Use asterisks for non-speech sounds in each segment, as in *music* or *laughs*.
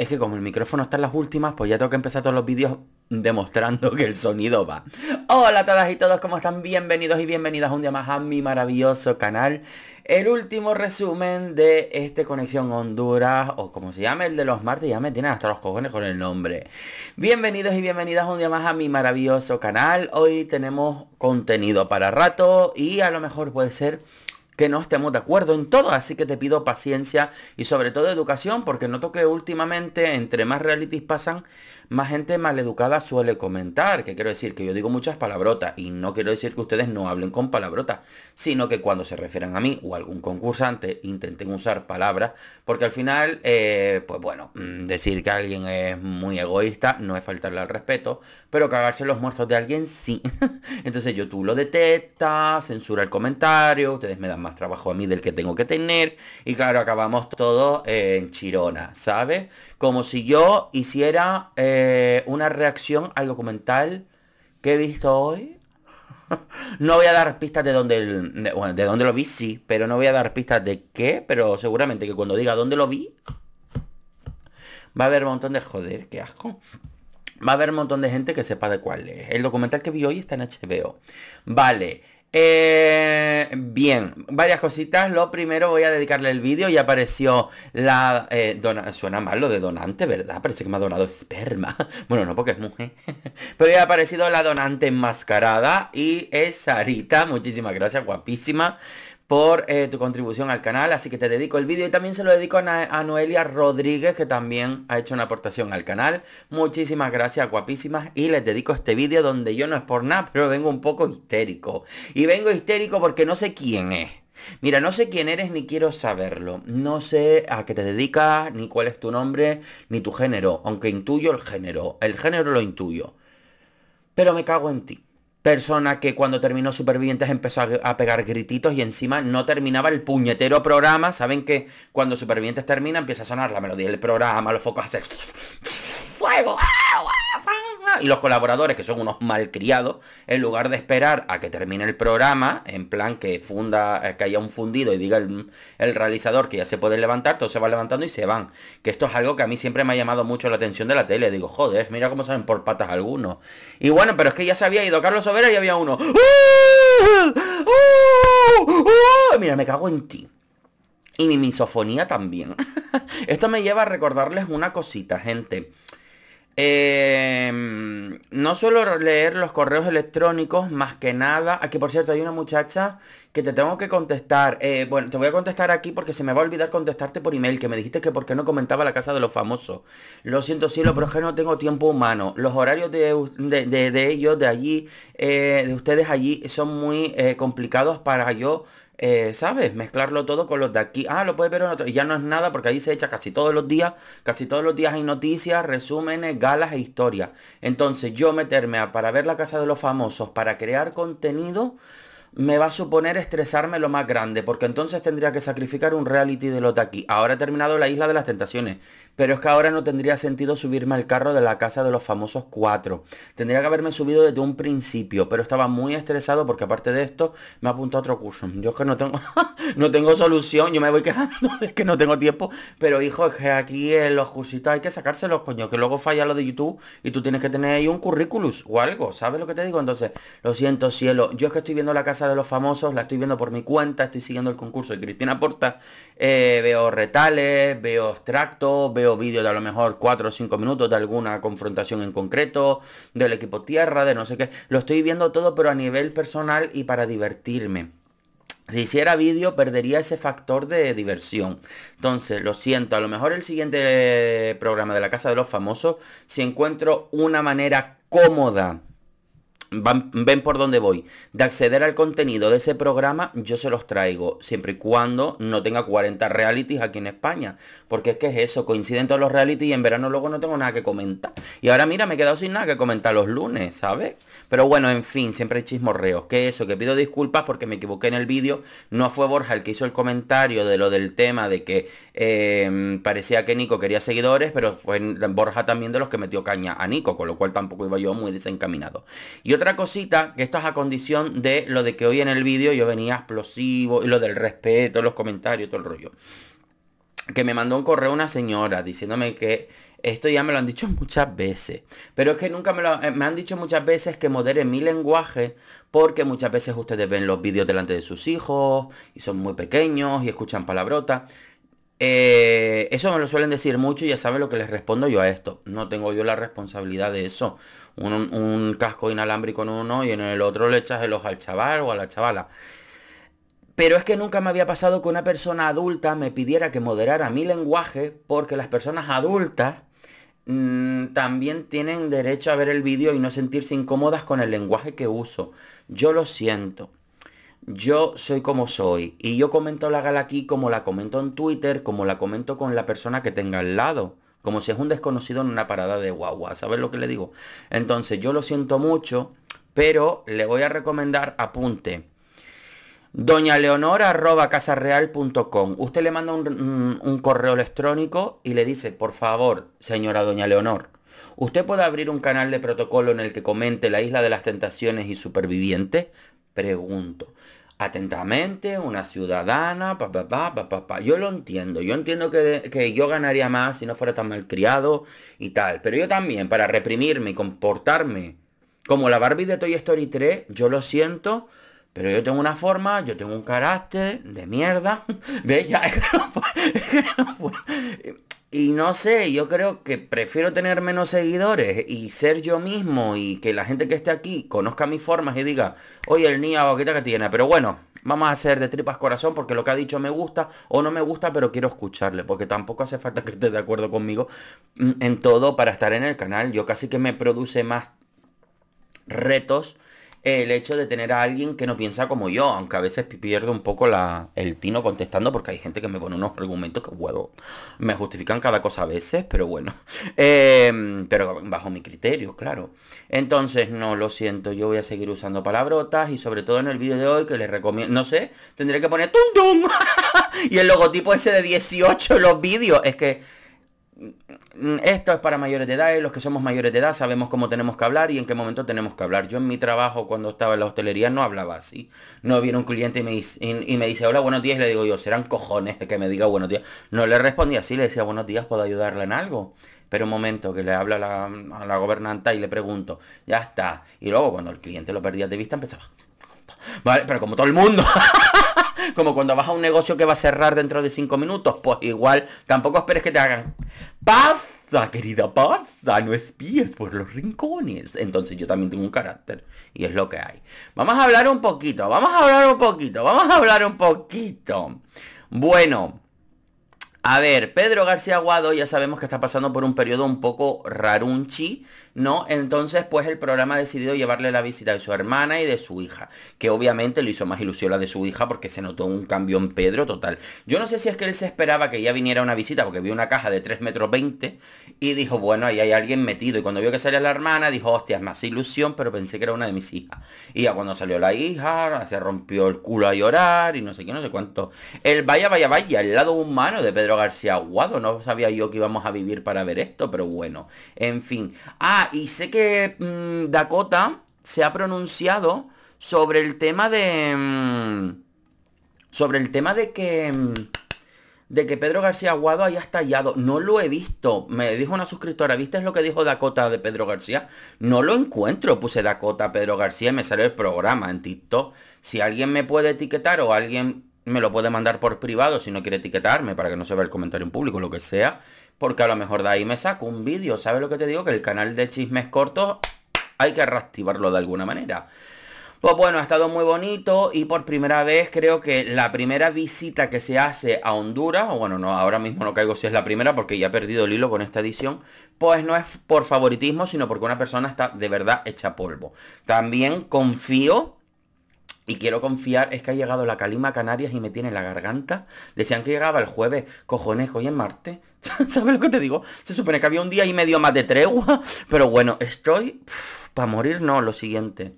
es que como el micrófono está en las últimas, pues ya tengo que empezar todos los vídeos demostrando que el sonido va. Hola a todas y todos, ¿cómo están? Bienvenidos y bienvenidas un día más a mi maravilloso canal. El último resumen de este Conexión Honduras, o como se llama el de los martes, ya me tienen hasta los cojones con el nombre. Bienvenidos y bienvenidas un día más a mi maravilloso canal. Hoy tenemos contenido para rato y a lo mejor puede ser que no estemos de acuerdo en todo, así que te pido paciencia y sobre todo educación, porque noto que últimamente, entre más realities pasan, más gente maleducada suele comentar, que quiero decir que yo digo muchas palabrotas y no quiero decir que ustedes no hablen con palabrotas, sino que cuando se refieran a mí o a algún concursante intenten usar palabras, porque al final, eh, pues bueno, mm, decir que alguien es muy egoísta no es faltarle al respeto, pero cagarse los muertos de alguien sí. *laughs* Entonces yo tú lo detectas, censura el comentario, ustedes me dan más trabajo a mí del que tengo que tener y claro, acabamos todo en chirona, ¿sabes? Como si yo hiciera eh, una reacción al documental que he visto hoy. *laughs* no voy a dar pistas de dónde, de dónde lo vi, sí, pero no voy a dar pistas de qué, pero seguramente que cuando diga dónde lo vi, va a haber un montón de joder, qué asco. Va a haber un montón de gente que sepa de cuál es. El documental que vi hoy está en HBO. Vale. Eh, bien, varias cositas. Lo primero voy a dedicarle el vídeo. Ya apareció la... Eh, Suena mal lo de donante, ¿verdad? Parece que me ha donado esperma. *laughs* Bueno, no porque es mujer. *laughs* Pero ya ha aparecido la donante enmascarada y es Sarita. Muchísimas gracias, guapísima por eh, tu contribución al canal, así que te dedico el vídeo y también se lo dedico a, a, Noelia Rodríguez que también ha hecho una aportación al canal. Muchísimas gracias, guapísimas, y les dedico este vídeo donde yo no es por nada, pero vengo un poco histérico. Y vengo histérico porque no sé quién es. Mira, no sé quién eres ni quiero saberlo. No sé a qué te dedicas, ni cuál es tu nombre, ni tu género, aunque intuyo el género. El género lo intuyo. Pero me cago en ti persona que cuando terminó Supervivientes empezó a, pegar grititos y encima no terminaba el puñetero programa. Saben que cuando Supervivientes termina empieza a sonar la melodía del programa, los focos hacen fuego y los colaboradores, que son unos malcriados, en lugar de esperar a que termine el programa, en plan que funda, eh, que haya un fundido y diga el, realizador que ya se puede levantar, Todo se va levantando y se van. Que esto es algo que a mí siempre me ha llamado mucho la atención de la tele. Digo, joder, mira cómo saben por patas algunos. Y bueno, pero es que ya se había ido Carlos Sobera y había uno. ¡Uh! ¡Uh! ¡Uh! Mira, me cago en ti. Y mi misofonía también. *laughs* Esto me lleva a recordarles una cosita, gente. Eh, no suelo leer los correos electrónicos más que nada. Aquí, ah, por cierto, hay una muchacha que te tengo que contestar. Eh, bueno, te voy a contestar aquí porque se me va a olvidar contestarte por email, que me dijiste que por qué no comentaba la casa de los famosos. Lo siento, cielo, pero es que no tengo tiempo humano. Los horarios de, ellos, de allí, eh, de ustedes allí, son muy eh, complicados para yo eh, ¿sabes? Mezclarlo todo con los de aquí. Ah, lo puedes ver en otro. ya no es nada porque ahí se echa casi todos los días. Casi todos los días hay noticias, resúmenes, galas e historias. Entonces yo meterme a, para ver la casa de los famosos, para crear contenido, me va a suponer estresarme lo más grande. Porque entonces tendría que sacrificar un reality de los de aquí. Ahora he terminado la isla de las tentaciones. Pero es que ahora no tendría sentido subirme al carro de la casa de los famosos cuatro. Tendría que haberme subido desde un principio, pero estaba muy estresado porque aparte de esto me apuntó a otro curso. Yo es que no tengo, *laughs* no tengo solución, yo me voy quejando de *laughs* que no tengo tiempo, pero hijo, es que aquí en los cursitos hay que sacárselos, coño, que luego falla lo de YouTube y tú tienes que tener ahí un currículum o algo, ¿sabes lo que te digo? Entonces, lo siento, cielo, yo es que estoy viendo la casa de los famosos, la estoy viendo por mi cuenta, estoy siguiendo el concurso de Cristina Porta, eh, veo retales, veo extractos, veo vídeo de a lo mejor 4 o 5 minutos de alguna confrontación en concreto, del equipo tierra, de no sé qué. Lo estoy viendo todo, pero a nivel personal y para divertirme. Si hiciera vídeo perdería ese factor de diversión. Entonces, lo siento, a lo mejor el siguiente eh, programa de la Casa de los Famosos, si encuentro una manera cómoda ven por dónde voy, de acceder al contenido de ese programa, yo se los traigo, siempre y cuando no tenga 40 realities aquí en España. Porque es que es eso, coinciden todos los realities y en verano luego no tengo nada que comentar. Y ahora mira, me he quedado sin nada que comentar los lunes, ¿sabes? Pero bueno, en fin, siempre chismorreos. Que eso, que pido disculpas porque me equivoqué en el vídeo. No fue Borja el que hizo el comentario de lo del tema de que em, parecía que Nico quería seguidores, pero fue Borja también de los que metió caña a Nico, con lo cual tampoco iba yo muy desencaminado. Y otra cosita, que esto es a condición de lo de que hoy en el vídeo yo venía explosivo y lo del respeto, los comentarios, todo el rollo. Que me mandó un correo una señora diciéndome que esto ya me lo han dicho *laughs* muchas veces. Pero es que nunca me lo eh, me han dicho muchas veces que modere mi lenguaje porque muchas veces ustedes ven los vídeos delante de sus hijos y son muy pequeños y escuchan palabrotas. Eh, eso me lo suelen decir mucho y ya saben lo que les respondo yo a esto. No tengo yo la responsabilidad de eso un, casco inalámbrico en uno y en el otro le echas el ojo al chaval o a la chavala. Pero es que nunca me había pasado que una persona adulta me pidiera que moderara mi lenguaje porque las personas adultas mm, también tienen derecho a ver el vídeo y no sentirse incómodas con el lenguaje que uso. Yo lo siento. Yo soy como soy y yo comento la gala aquí como la comento en Twitter, como la comento con la persona que tenga al lado. Como si es un desconocido en una parada de guagua. ¿Sabes lo que le digo? Entonces, yo lo siento mucho, pero le voy a recomendar, apunte. Doña Leonora arroba Usted le manda un, un, correo electrónico y le dice, por favor, señora Doña Leonor, usted puede abrir un canal de protocolo en el que comente la isla de las tentaciones y supervivientes. Pregunto, atentamente, una ciudadana, pa, pa, pa, pa, pa, Yo lo entiendo, yo entiendo que, yo ganaría más si no fuera tan criado y tal. Pero yo también, para reprimirme y comportarme como la Barbie de Toy Story 3, yo lo siento, pero yo tengo una forma, yo tengo un carácter de mierda. *laughs* ¿Ves? Ya, *laughs* Y no sé, yo creo que prefiero tener menos seguidores y ser yo mismo y que la gente que esté aquí conozca mis formas y diga, oye, el niño boquita que tiene, pero bueno, vamos a hacer de tripas corazón porque lo que ha dicho me gusta o no me gusta, pero quiero escucharle, porque tampoco hace falta que esté de acuerdo conmigo mm, en todo para estar en el canal. Yo casi que me produce más retos el hecho de tener a alguien que no piensa como yo, aunque a veces pierdo un poco la, el tino contestando porque hay gente que me pone unos argumentos que, huevo, me justifican cada cosa a veces, pero bueno, *laughs* em, pero bajo mi criterio, claro. Entonces, no, lo siento, yo voy a seguir usando palabrotas y sobre todo en el vídeo de hoy que les recomiendo, no sé, tendré que poner tum, tum! *laughs* y el logotipo ese de 18 en los vídeos, es que esto es para mayores de edad y los que somos mayores de edad sabemos cómo tenemos que hablar y en qué momento tenemos que hablar. Yo en mi trabajo cuando estaba en la hostelería no hablaba así. No viene un cliente y me, dice, y, me dice, hola, buenos días, le digo yo, serán cojones que me diga buenos días. No le respondía así, le decía, buenos días, ¿puedo ayudarle en algo? Pero un momento, que le habla a la gobernanta y le pregunto, ya está. Y luego cuando el cliente lo perdía de vista empezaba, vale, pero como todo el mundo. *laughs* como cuando vas a un negocio que va a cerrar dentro de 5 minutos, pues igual tampoco esperes que te hagan pasa, querida, pasa, no espíes por los rincones. Entonces yo también tengo un carácter y es lo que hay. Vamos a hablar un poquito, vamos a hablar un poquito, vamos a hablar un poquito. Bueno, a ver, Pedro García Aguado ya sabemos que está pasando por un periodo un poco rarunchi ¿no? Entonces, pues el programa ha decidido llevarle la visita de su hermana y de su hija, que obviamente le hizo más ilusión la de su hija porque se notó un cambio en Pedro total. Yo no sé si es que él se esperaba que ella viniera a una visita porque vio una caja de 3 metros 20 y dijo, bueno, ahí hay alguien metido. Y cuando vio que salía la hermana, dijo, hostia, es más ilusión, pero pensé que era una de mis hijas. Y ya cuando salió la hija, se rompió el culo a llorar y no sé qué, no sé cuánto. El vaya, vaya, vaya, el lado humano de Pedro García Aguado. No sabía yo que íbamos a vivir para ver esto, pero bueno. En fin. Ah, y sé que mm, Dakota se ha pronunciado sobre el tema de... Mm, sobre el tema de que... Mm, de que Pedro García Aguado haya estallado. No lo he visto. Me dijo una suscriptora, ¿viste lo que dijo Dakota de Pedro García? No lo encuentro. Puse Dakota Pedro García y me sale el programa en TikTok. Si alguien me puede etiquetar o alguien me lo puede mandar por privado si no quiere etiquetarme para que no se vea el comentario en público, lo que sea. Porque a lo mejor de ahí me saco un vídeo. ¿Sabes lo que te digo? Que el canal de chismes cortos hay que reactivarlo de alguna manera. Pues bueno, ha estado muy bonito y por primera vez creo que la primera visita que se hace a Honduras, o bueno, no, ahora mismo no caigo si es la primera porque ya he perdido el hilo con esta edición, pues no es por favoritismo, sino porque una persona está de verdad hecha polvo. También confío y quiero confiar, es que ha llegado la calima a Canarias y me tiene la garganta. Decían que llegaba el jueves. Cojones, hoy es martes. *laughs* ¿Sabes lo que te digo? Se supone que había un día y medio más de tregua. Pero bueno, estoy... Para morir no, lo siguiente.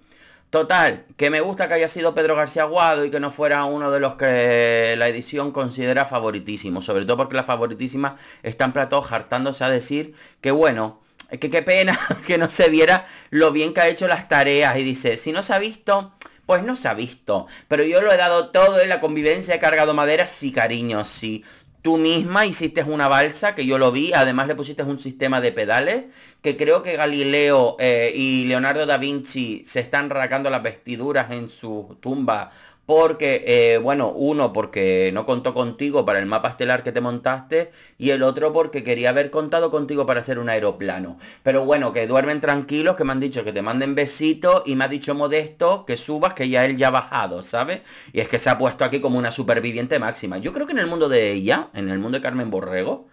Total, que me gusta que haya sido Pedro García Aguado y que no fuera uno de los que la edición considera favoritísimo. Sobre todo porque la favoritísima... Está en plató hartándose a decir que bueno... Que qué pena *laughs* que no se viera lo bien que ha hecho las tareas. Y dice, si no se ha visto, pues no se ha visto. Pero yo lo he dado todo en la convivencia, he cargado madera, sí, cariño, sí. Tú misma hiciste una balsa, que yo lo vi, además le pusiste un sistema de pedales, que creo que Galileo eh, y Leonardo da Vinci se están racando las vestiduras en su tumba porque, eh, bueno, uno porque no contó contigo para el mapa estelar que te montaste y el otro porque quería haber contado contigo para hacer un aeroplano. Pero bueno, que duermen tranquilos, que me han dicho que te manden besitos y me ha dicho Modesto que subas, que ya él ya ha bajado, ¿sabes? Y es que se ha puesto aquí como una superviviente máxima. Yo creo que en el mundo de ella, en el mundo de Carmen Borrego,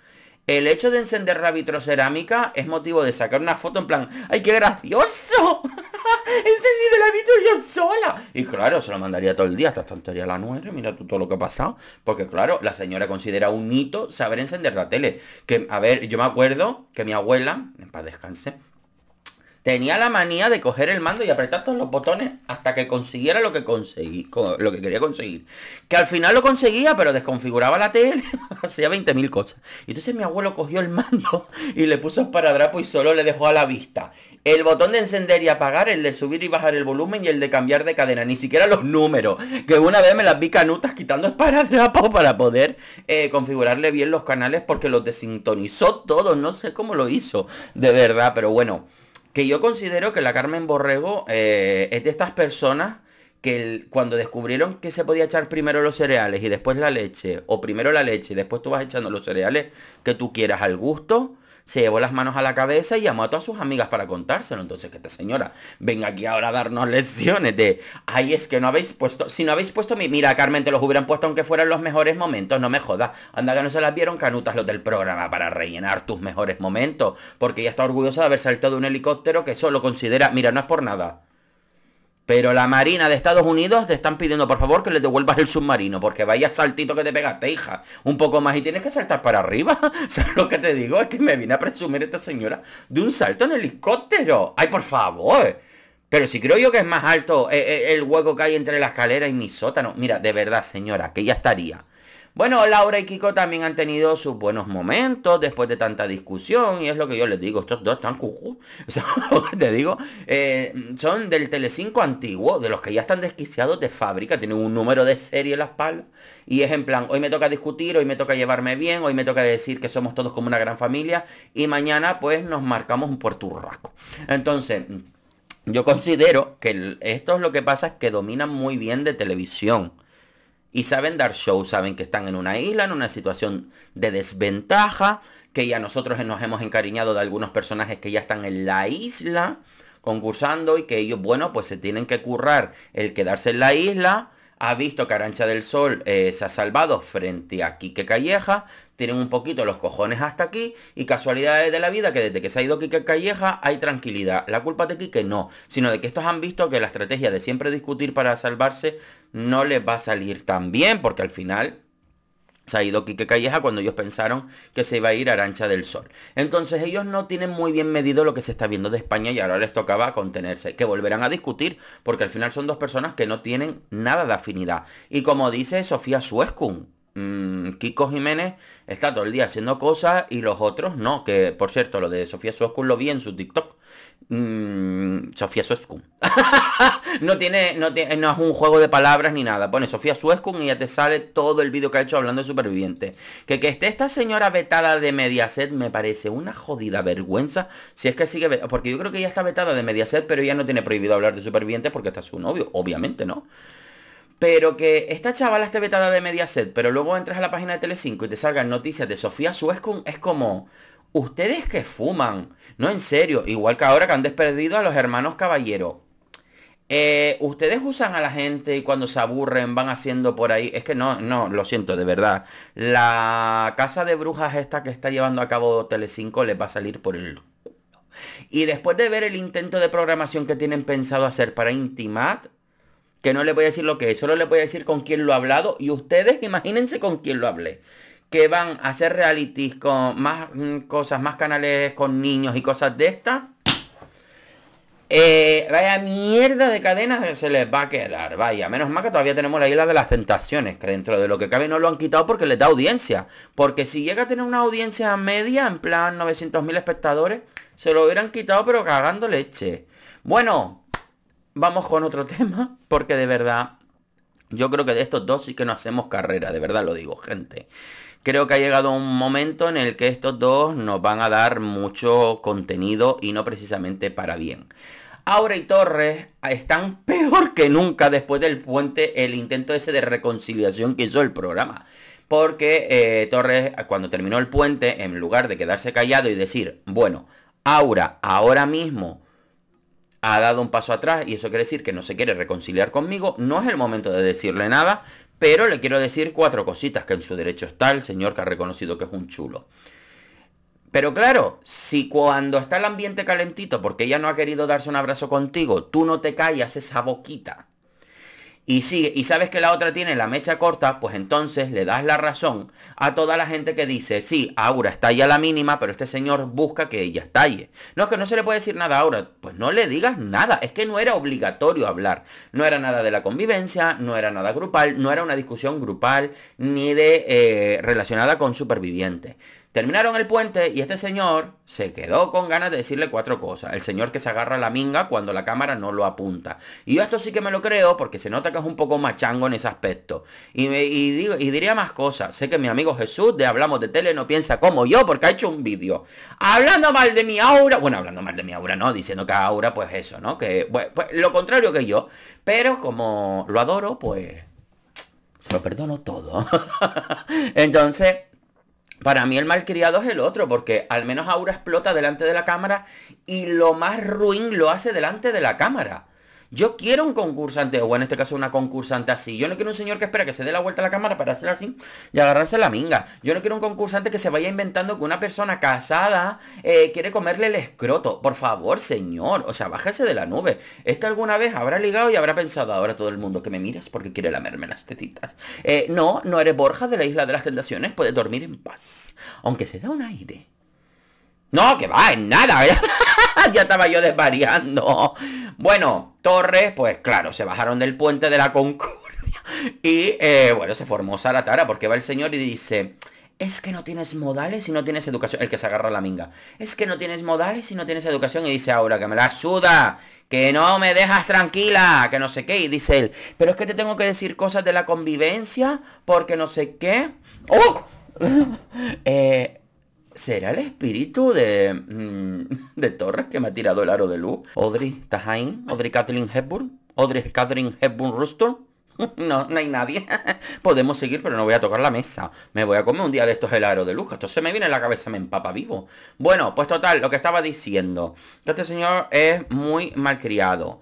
el hecho de encender la vitrocerámica es motivo de sacar una foto en plan, ¡ay, qué gracioso! *laughs* ¡Encendido la vitro yo sola! Y claro, se lo mandaría todo el día, hasta tontería a la nueve, mira tú todo lo que ha pasado. Porque claro, la señora considera un hito saber encender la tele. Que, a ver, yo me acuerdo que mi abuela, en paz descanse, tenía la manía de coger el mando y apretar todos los botones hasta que consiguiera lo que conseguí, lo que quería conseguir. Que al final lo conseguía, pero desconfiguraba la tele, *laughs* hacía 20.000 cosas. Y entonces mi abuelo cogió el mando *laughs* y le puso esparadrapo y solo le dejó a la vista. El botón de encender y apagar, el de subir y bajar el volumen y el de cambiar de cadena. Ni siquiera los números. Que una vez me las vi canutas quitando esparadrapo *laughs* para poder eh, configurarle bien los canales porque los desintonizó todo, No sé cómo lo hizo. De verdad, pero bueno. Que yo considero que la Carmen Borrego eh, es de estas personas que cuando descubrieron que se podía echar primero los cereales y después la leche, o primero la leche y después tú vas echando los cereales que tú quieras al gusto, se llevó las manos a la cabeza y llamó a todas sus amigas para contárselo. Entonces, que esta señora venga aquí ahora a darnos lecciones de, ay, es que no habéis puesto, si no habéis puesto mi, mira, Carmen, te los hubieran puesto aunque fueran los mejores momentos, no me jodas. Anda que no se las vieron canutas los del programa para rellenar tus mejores momentos, porque ella está orgullosa de haber saltado de un helicóptero que solo considera, mira, no es por nada. Pero la Marina de Estados Unidos te están pidiendo, por favor, que le devuelvas el submarino, porque vaya saltito que te pegaste, hija. Un poco más y tienes que saltar para arriba. ¿Sabes *laughs* lo que te digo? Es que me viene a presumir esta señora de un salto en helicóptero. ¡Ay, por favor! Pero si creo yo que es más alto eh, eh, el hueco que hay entre la escalera y mi sótano. Mira, de verdad, señora, que ya estaría. Bueno, Laura y Kiko también han tenido sus buenos momentos después de tanta discusión. Y es lo que yo les digo, estos dos están cujú. *laughs* O sea, te digo, eh, son del Telecinco antiguo, de los que ya están desquiciados de fábrica, tienen un número de serie en la espalda. Y es en plan, hoy me toca discutir, hoy me toca llevarme bien, hoy me toca decir que somos todos como una gran familia. Y mañana pues nos marcamos un puerturrasco. Entonces... Yo considero que esto es lo que pasa, es que dominan muy bien de televisión y saben dar show, saben que están en una isla, en una situación de desventaja, que ya nosotros nos hemos encariñado de algunos personajes que ya están en la isla concursando y que ellos, bueno, pues se tienen que currar el quedarse en la isla ha visto que Arancha del Sol eh, se ha salvado frente a Quique Calleja, tienen un poquito los cojones hasta aquí y casualidades de la vida que desde que se ha ido Quique Calleja hay tranquilidad. La culpa de Quique no, sino de que estos han visto que la estrategia de siempre discutir para salvarse no les va a salir tan bien porque al final ha ido Quique Calleja cuando ellos pensaron que se iba a ir a Arancha del Sol. Entonces ellos no tienen muy bien medido lo que se está viendo de España y ahora les tocaba contenerse, que volverán a discutir porque al final son dos personas que no tienen nada de afinidad. Y como dice Sofía Suescun, mm, Kiko Jiménez está todo el día haciendo cosas y los otros no, que por cierto lo de Sofía Suescun lo vi en su TikTok Mm, Sofía Suescun. *laughs* no, tiene, no no es un juego de palabras ni nada. Pone Sofía Suescun y ya te sale todo el vídeo que ha hecho hablando de supervivientes. Que, que esté esta señora vetada de Mediaset me parece una jodida vergüenza. Si es que sigue, porque yo creo que ella está vetada de Mediaset, pero ella no tiene prohibido hablar de supervivientes porque está su novio, obviamente, ¿no? Pero que esta chavala esté vetada de Mediaset, pero luego entras a la página de Telecinco y te salgan noticias de Sofía Suescun, es como... Ustedes que fuman. No, en serio. Igual que ahora que han despedido a los hermanos caballeros eh, ustedes usan a la gente y cuando se aburren van haciendo por ahí. Es que no, no, lo siento, de verdad. La casa de brujas esta que está llevando a cabo Telecinco les va a salir por el culo. Y después de ver el intento de programación que tienen pensado hacer para Intimat que no les voy a decir lo que es, solo les voy a decir con quién lo he hablado. Y ustedes imagínense con quién lo hablé que van a hacer realities con más mm, cosas, más canales con niños y cosas de estas. Eh, vaya mierda de cadenas que se les va a quedar, vaya. Menos mal que todavía tenemos la isla de las tentaciones, que dentro de lo que cabe no lo han quitado porque les da audiencia. Porque si llega a tener una audiencia media, en plan 900.000 espectadores, se lo hubieran quitado pero cagando leche. Bueno, vamos con otro *laughs* tema, porque de verdad, yo creo que de estos dos sí que no hacemos carrera, de verdad lo digo, gente. Creo que ha llegado un momento en el que estos dos nos van a dar mucho contenido y no precisamente para bien. Aura y Torres ah, están *laughs* peor que nunca después del puente, el intento ese de reconciliación que hizo el programa. Porque eh, Torres, ah, cuando terminó el puente, en lugar de quedarse callado y decir, bueno, Aura ahora mismo ha dado un paso atrás y eso quiere decir que no se quiere reconciliar conmigo, no es el momento de decirle nada, pero le quiero decir cuatro cositas que en su derecho está el señor que ha reconocido que es un chulo. Pero claro, si cuando está el ambiente calentito, porque ella no ha querido darse un abrazo contigo, tú no te callas esa boquita y, sigue, y sabes que la otra tiene la mecha corta, pues entonces le das la razón a toda la gente que dice, sí, Aura está ya la mínima, pero este señor busca que ella estalle. No es que no se le puede decir nada a Aura, pues no le digas nada, es que no era obligatorio hablar, no era nada de la convivencia, no era nada grupal, no era una discusión grupal ni de eh, relacionada con supervivientes. Terminaron el puente y este señor se quedó con ganas de decirle cuatro cosas. El señor que se agarra la minga cuando la cámara no lo apunta. Y yo esto sí que me lo creo porque se nota que es un poco machango en ese aspecto. Y, diría más cosas. Sé que mi amigo Jesús de Hablamos de Tele no piensa como yo porque ha hecho un vídeo. Hablando mal de mi aura. Bueno, hablando mal de mi aura, ¿no? Diciendo que aura, pues eso, ¿no? Que pues, pues lo contrario que yo. Pero como lo adoro, pues... Se lo perdono todo. *laughs* Entonces... Para mí el malcriado es el otro, porque al menos Aura explota delante de la cámara y lo más ruin lo hace delante de la cámara. Yo quiero un concursante, o en este caso una concursante así. Yo no quiero un señor que espera que se dé la vuelta a la cámara para hacer así y agarrarse la minga. Yo no quiero un concursante que se vaya inventando que una persona casada eh, quiere comerle el escroto. Por favor, señor. O sea, bájese de la nube. ¿Esta alguna vez habrá ligado y habrá pensado ahora todo el mundo que me miras porque quiere lamerme las tetitas. Eh, no, no eres Borja de la Isla de las Tentaciones. Puedes dormir en paz. Aunque se da un aire. No, que va, en nada. eh! *laughs* ya estaba yo desvariando. Bueno, Torres, pues claro, se bajaron del puente de la Concordia. Y eh, bueno, se formó Tara porque va el señor y dice... Es que no tienes modales y no tienes educación. El que se agarra la minga. Es que no tienes modales y no tienes educación. Y dice ahora que me la suda que no me dejas tranquila, que no sé qué. Y dice él, pero es que te tengo que decir cosas de la convivencia, porque no sé qué. ¡Oh! *laughs* eh, ¿Será el espíritu de, mm, *laughs* de Torres que me ha tirado el aro de luz? ¿Audrey ahí? ¿Audrey Kathleen Hepburn? ¿Audrey Kathleen Hepburn Ruston? *laughs* No, no hay nadie. *laughs* Podemos seguir, pero no voy a tocar la mesa. Me voy a comer un día de estos el aro de luz. Que esto se me viene en la cabeza, me empapa vivo. Bueno, pues total, lo que estaba diciendo. este señor es muy malcriado.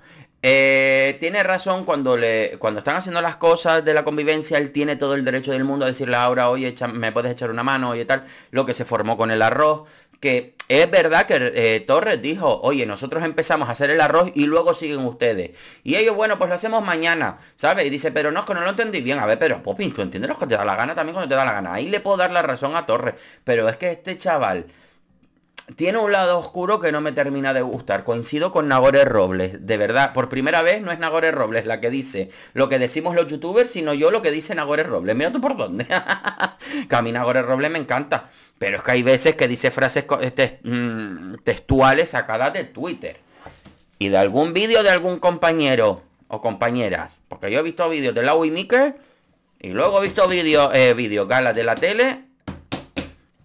Eh, tiene razón cuando le cuando están haciendo las cosas de la convivencia, él tiene todo el derecho del mundo a decirle ahora, oye, me puedes echar una mano, oye, tal, lo que se formó con el arroz, que es verdad que eh, Torres dijo, oye, nosotros empezamos a hacer el arroz y luego siguen ustedes. Y ellos, bueno, pues lo hacemos mañana, ¿sabes? Y dice, pero no, es que no lo entendí bien. A ver, pero Popin, tú entiendes lo que te da la gana también cuando te da la gana. Ahí le puedo dar la razón a Torres. Pero es que este chaval tiene un lado oscuro que no me termina de gustar. Coincido con Nagore Robles, de verdad. Por primera vez no es Nagore Robles la que dice lo que decimos los youtubers, sino yo lo que dice Nagore Robles. Mira tú por dónde. *laughs* que a mí Nagore Robles me encanta. Pero es que hay veces que dice frases eh, mm, textuales sacadas de Twitter. Y de algún vídeo de algún compañero o compañeras. Porque yo he visto vídeos de Lau y Miker. Y luego he visto vídeos, eh, vídeos, galas de la tele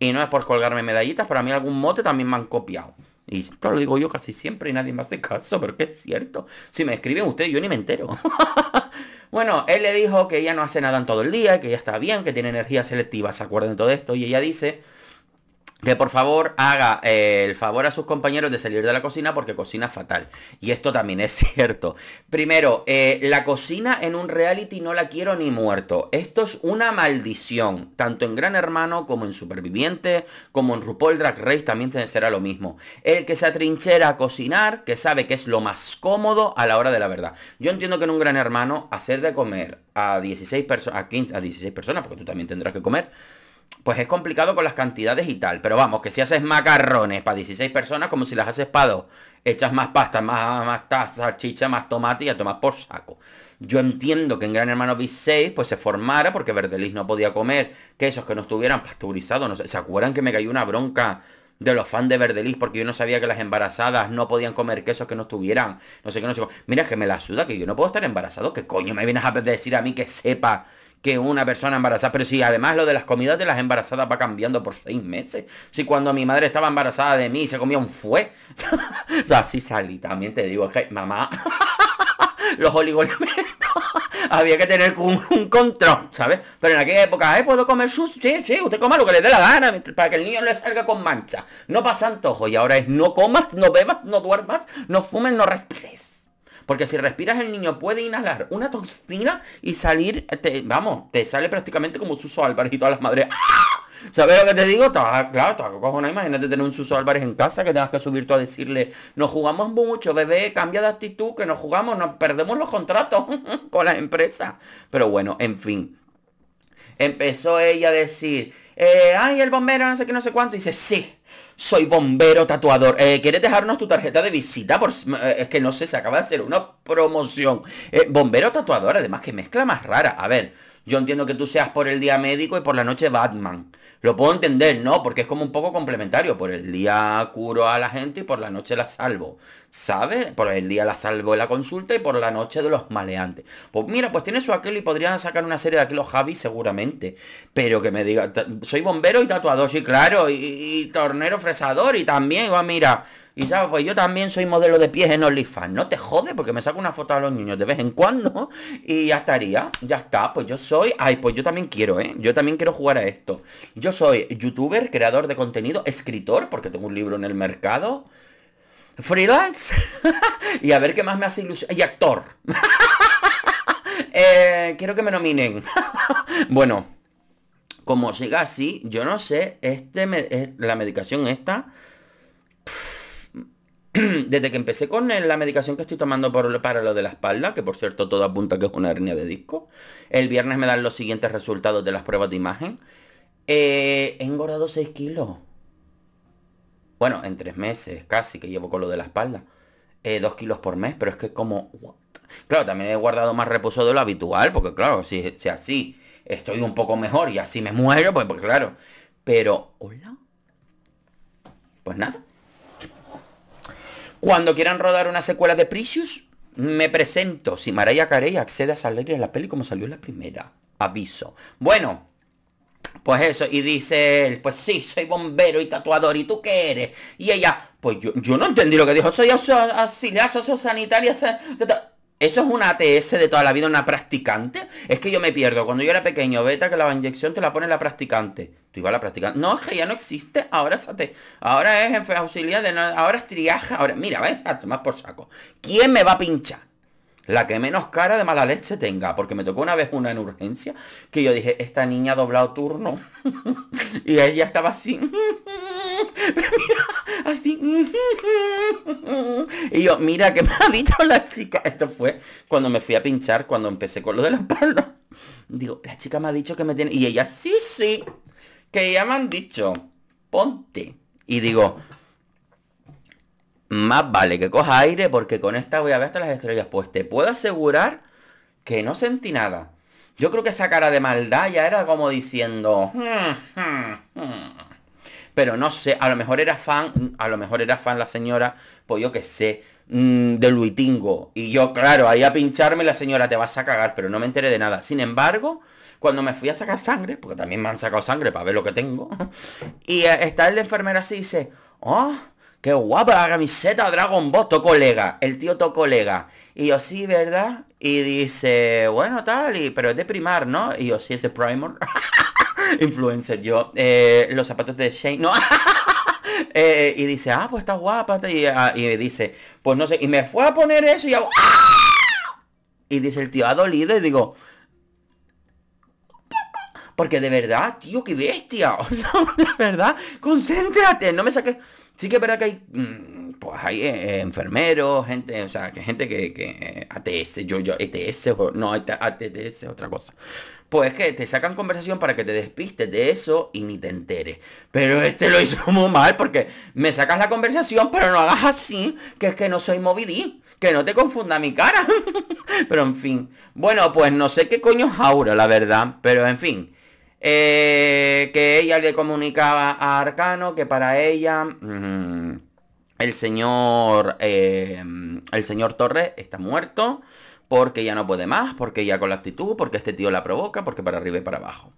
y no es por colgarme medallitas, pero a mí algún mote también me han copiado. Y esto lo digo yo casi siempre y nadie me hace caso, pero que es cierto. Si me escriben ustedes, yo ni me entero. *laughs* bueno, él le dijo que ella no hace nada en todo el día, que ella está bien, que tiene energía selectiva, ¿se acuerdan de todo esto? Y ella dice que por favor haga eh, el favor a sus compañeros de salir de la cocina porque cocina fatal. Y esto también es *laughs* cierto. Primero, eh, la cocina en un reality no la quiero ni muerto. Esto es una maldición. Tanto en Gran Hermano como en Superviviente, como en RuPaul Drag Race también te será lo mismo. El que se atrinchera a cocinar, que sabe que es lo más cómodo a la hora de la verdad. Yo entiendo que en un Gran Hermano hacer de comer a 16 personas, a 15, a 16 personas, porque tú también tendrás que comer pues es complicado con las cantidades y tal. Pero vamos, que si haces macarrones para 16 personas, como si las haces para dos, echas más pasta, más, más taza, chicha, más tomate y a tomar por saco. Yo entiendo que en Gran Hermano Big 6 pues se formara porque Verdeliz no podía comer quesos que no estuvieran pasteurizados. No ¿Se acuerdan que me cayó una bronca de los fans de Verdeliz? porque yo no sabía que las embarazadas no podían comer quesos que no estuvieran? No sé qué, no sé. Mira, que me la suda que yo no puedo estar embarazado. ¿Qué coño me vienes a decir a mí que sepa que una persona embarazada. Pero si además lo de las comidas de las embarazadas va cambiando por seis meses. Si cuando mi madre estaba embarazada de mí se comía un fue. *laughs* o sea, así salí. También te digo, que mamá, *laughs* los oligolamentos, *laughs* Había que tener un, control, ¿sabes? Pero en aquella época, ¿eh? ¿Puedo comer sushi? Sí, sí, usted coma lo que le dé la gana para que el niño le salga con mancha. No pasa antojo y ahora es no comas, no bebas, no duermas, no fumes, no respires. Porque si respiras, el niño puede inhalar una toxina y salir, vamos, te sale prácticamente como Suso Álvarez y todas las madres. ¡ah! ¿Sabes lo que te digo? Está, claro, está imagen Imagínate tener un Suso Álvarez en casa que tengas que subir tú a decirle, nos jugamos mucho, bebé, cambia de actitud, que nos jugamos, nos perdemos los contratos *laughs* con las empresas. Pero bueno, en fin. Empezó ella a decir, eh, ay, el bombero, no sé qué, no sé cuánto. dice, sí, soy bombero tatuador. Eh, ¿Quieres dejarnos tu tarjeta de visita? Por, eh, es que no sé, se acaba de hacer una promoción. Eh, bombero tatuador, además que mezcla más rara. A ver. Yo entiendo que tú seas por el día médico y por la noche Batman. Lo puedo entender, ¿no? Porque es como un poco complementario. Por el día curo a la gente y por la noche la salvo. ¿Sabes? Por el día la salvo de la consulta y por la noche de los maleantes. Pues mira, pues tiene su aquel y podrían sacar una serie de aquellos Javi seguramente. Pero que me diga, soy bombero y tatuador, sí, claro. Y, y tornero fresador y también, va, mira. Y sabes, pues yo también soy modelo de pies en OnlyFans. No te jode porque me saco una foto a los niños de vez en cuando *laughs* y ya estaría. Ya está, pues yo soy... Ay, pues yo también quiero, ¿eh? Yo también quiero jugar a esto. Yo soy youtuber, creador de contenido, escritor, porque tengo un libro en el mercado. Freelance. *laughs* y a ver qué más me hace ilusión. Y actor. *laughs* Eh, quiero que me nominen. bueno, como siga así, yo no sé, este la medicación esta *clears throat* desde que empecé con la medicación que estoy tomando para lo de la espalda, que por cierto todo apunta que es una hernia de disco, el viernes me dan los siguientes resultados de las pruebas de imagen, eh, he engordado 6 kilos. Bueno, en 3 meses casi que llevo con lo de la espalda. Eh, 2 kilos por mes, pero es que como... Claro, también he guardado más reposo de lo habitual, porque claro, si, si así estoy un poco mejor y así me muero, pues, pues claro. Pero, hola. Pues nada. Cuando quieran rodar una secuela de Precious, me presento. Si Mariah Carey accede a salir en la peli como salió en la primera. Aviso. Bueno, pues eso. Y dice él, pues sí, soy bombero y tatuador. ¿Y tú qué eres? Y ella, pues yo, no entendí lo que dijo. Soy auxiliar soy... ¿Eso es una ATS de toda la vida, una practicante? Es que yo me pierdo. Cuando yo era pequeño, beta que la inyección te la pone la practicante. Tú ibas a la practicante. No, es que ya no existe. Ahora es Ahora es auxiliar de... ahora es triaje. Ahora... Mira, ves, a ah, tomar por saco. ¿Quién me va a pinchar? La que menos cara de mala leche tenga. Porque me tocó una vez una en urgencia que yo dije, esta niña ha doblado turno. *laughs* y ella estaba así. *laughs* así. Y yo, mira, ¿qué me ha dicho la chica? Esto fue cuando me fui a pinchar, cuando empecé con lo de las palmas. Digo, la chica me ha dicho que me tiene... Y ella, sí, sí, que ya me han dicho, ponte. Y digo, más vale que coja aire porque con esta voy a ver hasta las estrellas. Pues te puedo asegurar que no sentí nada. Yo creo que esa cara de maldad ya era como diciendo pero no sé, a lo mejor era fan, a lo mejor era fan la señora, pues yo qué sé, mm, de Luitingo. Y yo, claro, ahí a pincharme la señora, te vas a cagar, pero no me enteré de nada. Sin embargo, cuando me fui a sacar sangre, porque también me han sacado sangre para ver lo que tengo, *laughs* y eh, está el la enfermera así y dice, ¡oh! ¡Qué guapa la camiseta Dragon Ball! Tocó Lega. El tío tocó Lega. Y yo, sí, ¿verdad? Y dice, bueno, tal, y, pero es de primar, ¿no? Y yo, sí, es de primer. *laughs* Influencer, yo. Eh, los zapatos de Shane. No. *laughs* Eh, y dice, ah, pues está guapa. Y, me ah, dice, pues no sé. Y me fue a poner eso y hago. Ah". Y dice, el tío ha dolido. Y digo. Porque de verdad, tío, qué bestia. *laughs* de verdad, concéntrate. No me saques. Sí que es verdad que hay. Mm, pues hay eh, enfermeros, gente, o sea, que gente que, que ATS, yo, yo, ETS, no, ATS, otra cosa pues que te sacan conversación para que te despistes de eso y ni te enteres. Pero este lo hizo muy mal porque me sacas la conversación, pero no hagas así, que es que no soy movidí. Que no te confunda mi cara. *laughs* pero en fin. Bueno, pues no sé qué coño es Aura, la verdad. Pero en fin. Eh, que ella le comunicaba a Arcano que para ella... Mm, el señor... Eh, el señor Torres está muerto porque ya no puede más, porque ya con la actitud, porque este tío la provoca, porque para arriba y para abajo.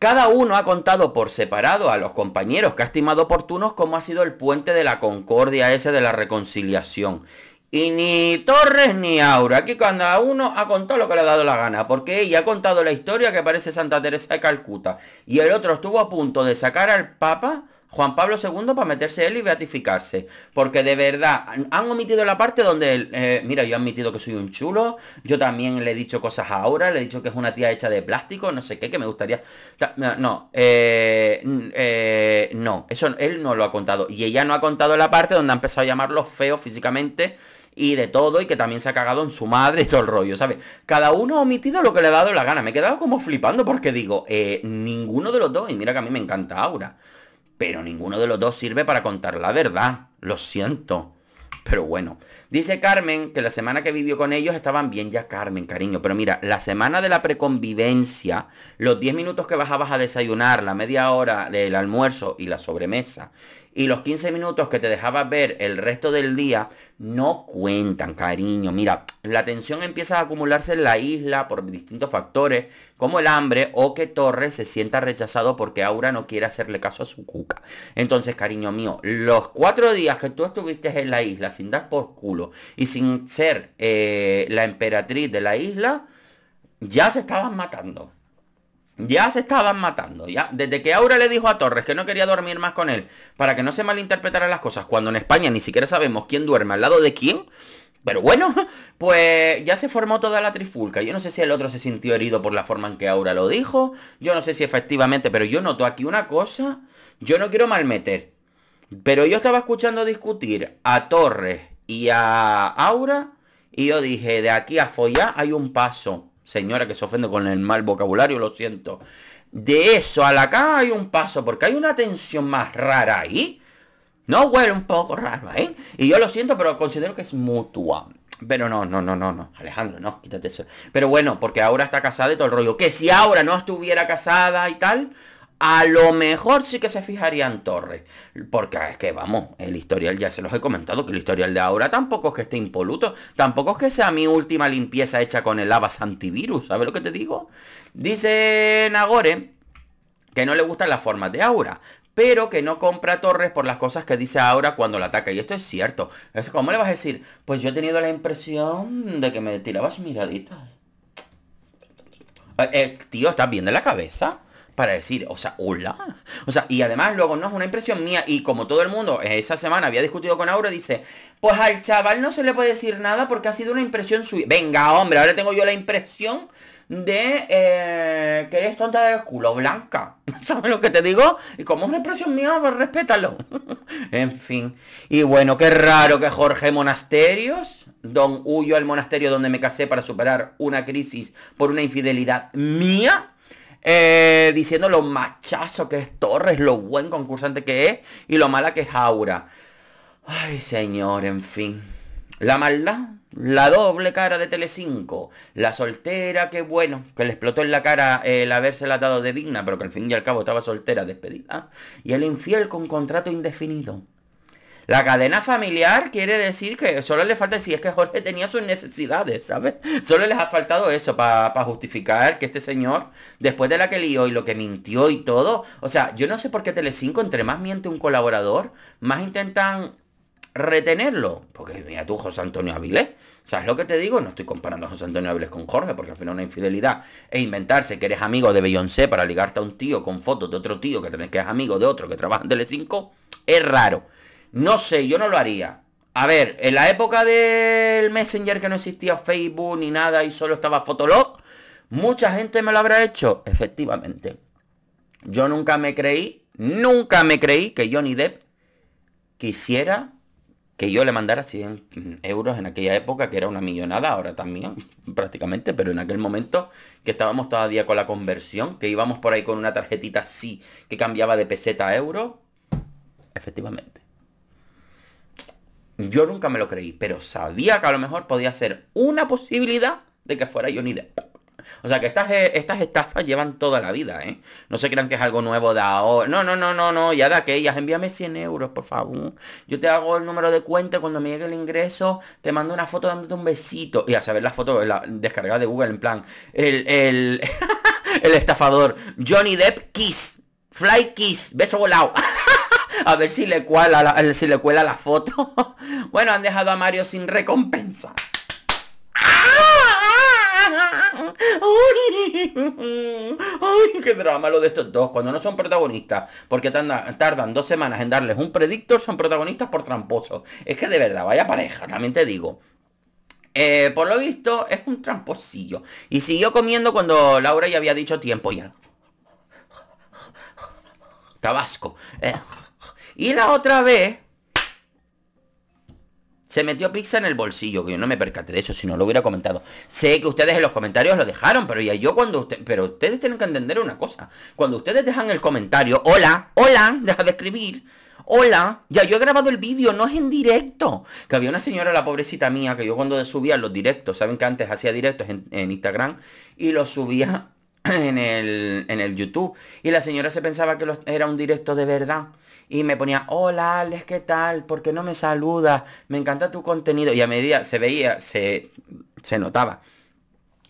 Cada uno ha contado por separado a los compañeros que ha estimado oportunos cómo ha sido el puente de la concordia ese de la reconciliación. Y ni Torres ni Aura. Aquí cada uno ha contado lo que le ha dado la gana. Porque ella ha contado la historia que parece Santa Teresa de Calcuta. Y el otro estuvo a punto de sacar al Papa Juan Pablo II para meterse él y beatificarse. Porque de verdad, han omitido la parte donde, él, eh, mira, yo he admitido que soy un chulo, yo también le he dicho cosas a Aura. le he dicho que es una tía hecha de plástico, no sé qué, que me gustaría... No, eh, eh, no, eso él no lo ha contado. Y ella no ha contado la parte donde ha empezado a llamarlo feo físicamente y de todo y que también se ha cagado en su madre y todo el rollo, ¿sabes? Cada uno ha omitido lo que le ha dado la gana. Me he quedado como flipando porque digo, ninguno de los dos, y mira que a mí me encanta Aura pero ninguno de los dos sirve para contar la verdad. Lo siento. Pero bueno, dice Carmen que la semana que vivió con ellos estaban bien ya, Carmen, cariño. Pero mira, la semana de la preconvivencia, los 10 minutos que bajabas a desayunar, la media hora del almuerzo y la sobremesa, y los 15 minutos que te dejaba ver el resto del día no cuentan, cariño. Mira, la tensión empieza a acumularse en la isla por distintos factores, como el hambre o que Torres se sienta rechazado porque Aura no quiere hacerle caso a su cuca. Entonces, cariño mío, los cuatro días que tú estuviste en la isla sin dar por culo y sin ser eh, la emperatriz de la isla, ya se estaban matando. Ya se estaban matando, ya. Desde que Aura le dijo a Torres que no quería dormir más con él, para que no se malinterpretaran las cosas, cuando en España ni siquiera sabemos quién duerme al lado de quién, pero bueno, *laughs* pues ya se formó toda la trifulca. Yo no sé si el otro se sintió herido por la forma en que Aura lo dijo. Yo no sé si efectivamente, pero yo noto aquí una cosa. Yo no quiero malmeter. Pero yo estaba escuchando discutir a Torres y a Aura. Y yo dije, de aquí a Follá hay un paso señora que se ofende con el mal vocabulario, lo siento. De eso a la cama hay un paso, porque hay una tensión más rara ahí. No huele un poco raro ¿eh? Y yo lo siento, pero considero que es mutua. Pero no, no, no, no, no. Alejandro, no, quítate eso. Pero bueno, porque ahora está casada y todo el rollo. Que si ahora no estuviera casada y tal, a lo mejor sí que se fijarían Torres. Porque es que, vamos, el historial, ya se los he comentado, que el historial de ahora tampoco es que esté impoluto. Tampoco es que sea mi última limpieza hecha con el Avas antivirus. ¿Sabes lo que te digo? Dice Nagore que no le gustan las formas de Aura pero que no compra Torres por las cosas que dice ahora cuando la ataca. Y esto es cierto. ¿Cómo le vas a decir? Pues yo he tenido la impresión de que me tirabas miraditas. Eh, eh, tío, ¿estás bien de la cabeza? para decir, o sea, hola. O sea, y además luego no es una impresión mía. Y como todo el mundo esa semana había discutido con Aura, dice, pues al chaval no se le puede decir nada porque ha sido una impresión suya. Venga, hombre, ahora tengo yo la impresión de eh, que eres tonta de culo blanca. *laughs* ¿Sabes lo que te digo? Y como es una impresión mía, pues respétalo. *laughs* en fin. Y bueno, qué raro que Jorge Monasterios, don Huyo al monasterio donde me casé para superar una crisis por una infidelidad mía, eh, diciendo lo machazo que es Torres, lo buen concursante que es y lo mala que es Aura. Ay, señor, en fin. La maldad, la doble cara de Telecinco, la soltera, que bueno, que le explotó en la cara el la dado de digna, pero que al fin y al cabo estaba soltera, despedida, y el infiel con contrato indefinido. La cadena familiar quiere decir que solo le falta, si es que Jorge tenía sus necesidades, ¿sabes? Solo les ha faltado eso para justificar que este señor, después de la que lió y lo que mintió y todo, o sea, yo no sé por qué Telecinco, entre más miente un colaborador, más intentan retenerlo. Porque mira tú, José Antonio Avilés, ¿sabes lo que te digo? No estoy comparando a José Antonio Avilés con Jorge, porque al final una infidelidad e inventarse que eres amigo de Beyoncé para ligarte a un tío con fotos de otro tío que, que es amigo de otro que trabaja en Telecinco, es raro. No sé, yo no lo haría. A ver, en la época del Messenger que no existía Facebook ni nada y solo estaba Fotolog, mucha gente me lo habrá hecho. Efectivamente. Yo nunca me creí, nunca me creí que Johnny Depp quisiera que yo le mandara 100 euros en aquella época, que era una millonada, ahora también *laughs* prácticamente, pero en aquel momento que estábamos todavía con la conversión, que íbamos por ahí con una tarjetita así que cambiaba de peseta a euro, efectivamente. Yo nunca me lo creí, pero sabía que a lo mejor podía ser una posibilidad de que fuera Johnny Depp. O sea que estas, eh, estas estafas llevan toda la vida, ¿eh? No se crean que es algo nuevo de ahora. No, no, no, no, no. Ya de aquellas. Envíame 100 euros, por favor. Yo te hago el número de cuenta. Cuando me llegue el ingreso, te mando una foto dándote un besito. Y a saber la foto la, descargada de Google, en plan. El, el, *laughs* el estafador. Johnny Depp Kiss. Fly Kiss. Beso volado. *laughs* A ver si le, cuela la, eh, le cuela la foto. *laughs* Bueno, han dejado a Mario sin recompensa. *laughs* ¡Ay! ¡Qué drama lo de estos dos! Cuando no son protagonistas, porque tardan, dos semanas en darles un predictor, son protagonistas por tramposos. Es que de verdad, vaya pareja, también te digo. Eh, por lo visto, es un tramposillo. Y siguió comiendo cuando Laura ya había dicho tiempo ya. Tabasco. Eh. Y la otra vez se metió pizza en el bolsillo, que yo no me percaté de eso, si no lo hubiera comentado. Sé que ustedes en los comentarios lo dejaron, pero ya yo cuando usted, pero ustedes tienen que entender una cosa. Cuando ustedes dejan el comentario, hola, hola, deja de escribir. Hola, ya yo he grabado el vídeo, no es en directo. Que había una señora, la pobrecita mía, que yo cuando subía los directos, saben que antes hacía directos en, Instagram y los subía *clears throat* en el, YouTube. Y la señora se pensaba que era un directo de verdad y me ponía, hola Alex, ¿qué tal? ¿Por qué no me saludas? Me encanta tu contenido. Y a medida se veía, se, notaba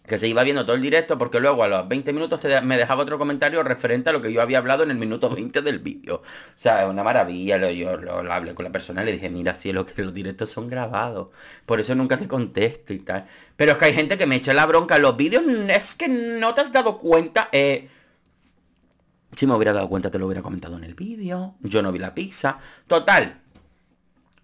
que se iba viendo todo el directo porque luego a los 20 minutos te me dejaba otro comentario referente a lo que yo había hablado en el minuto 20 del vídeo. O sea, es una maravilla. Lo, yo lo, hablé con la persona y le dije, mira, sí, lo que los directos son grabados. Por eso nunca te contesto y tal. Pero es que hay gente que me echa la bronca. Los vídeos es que no te has dado cuenta. Eh, si me hubiera dado cuenta te lo hubiera comentado en el vídeo. Yo no vi la pizza. Total,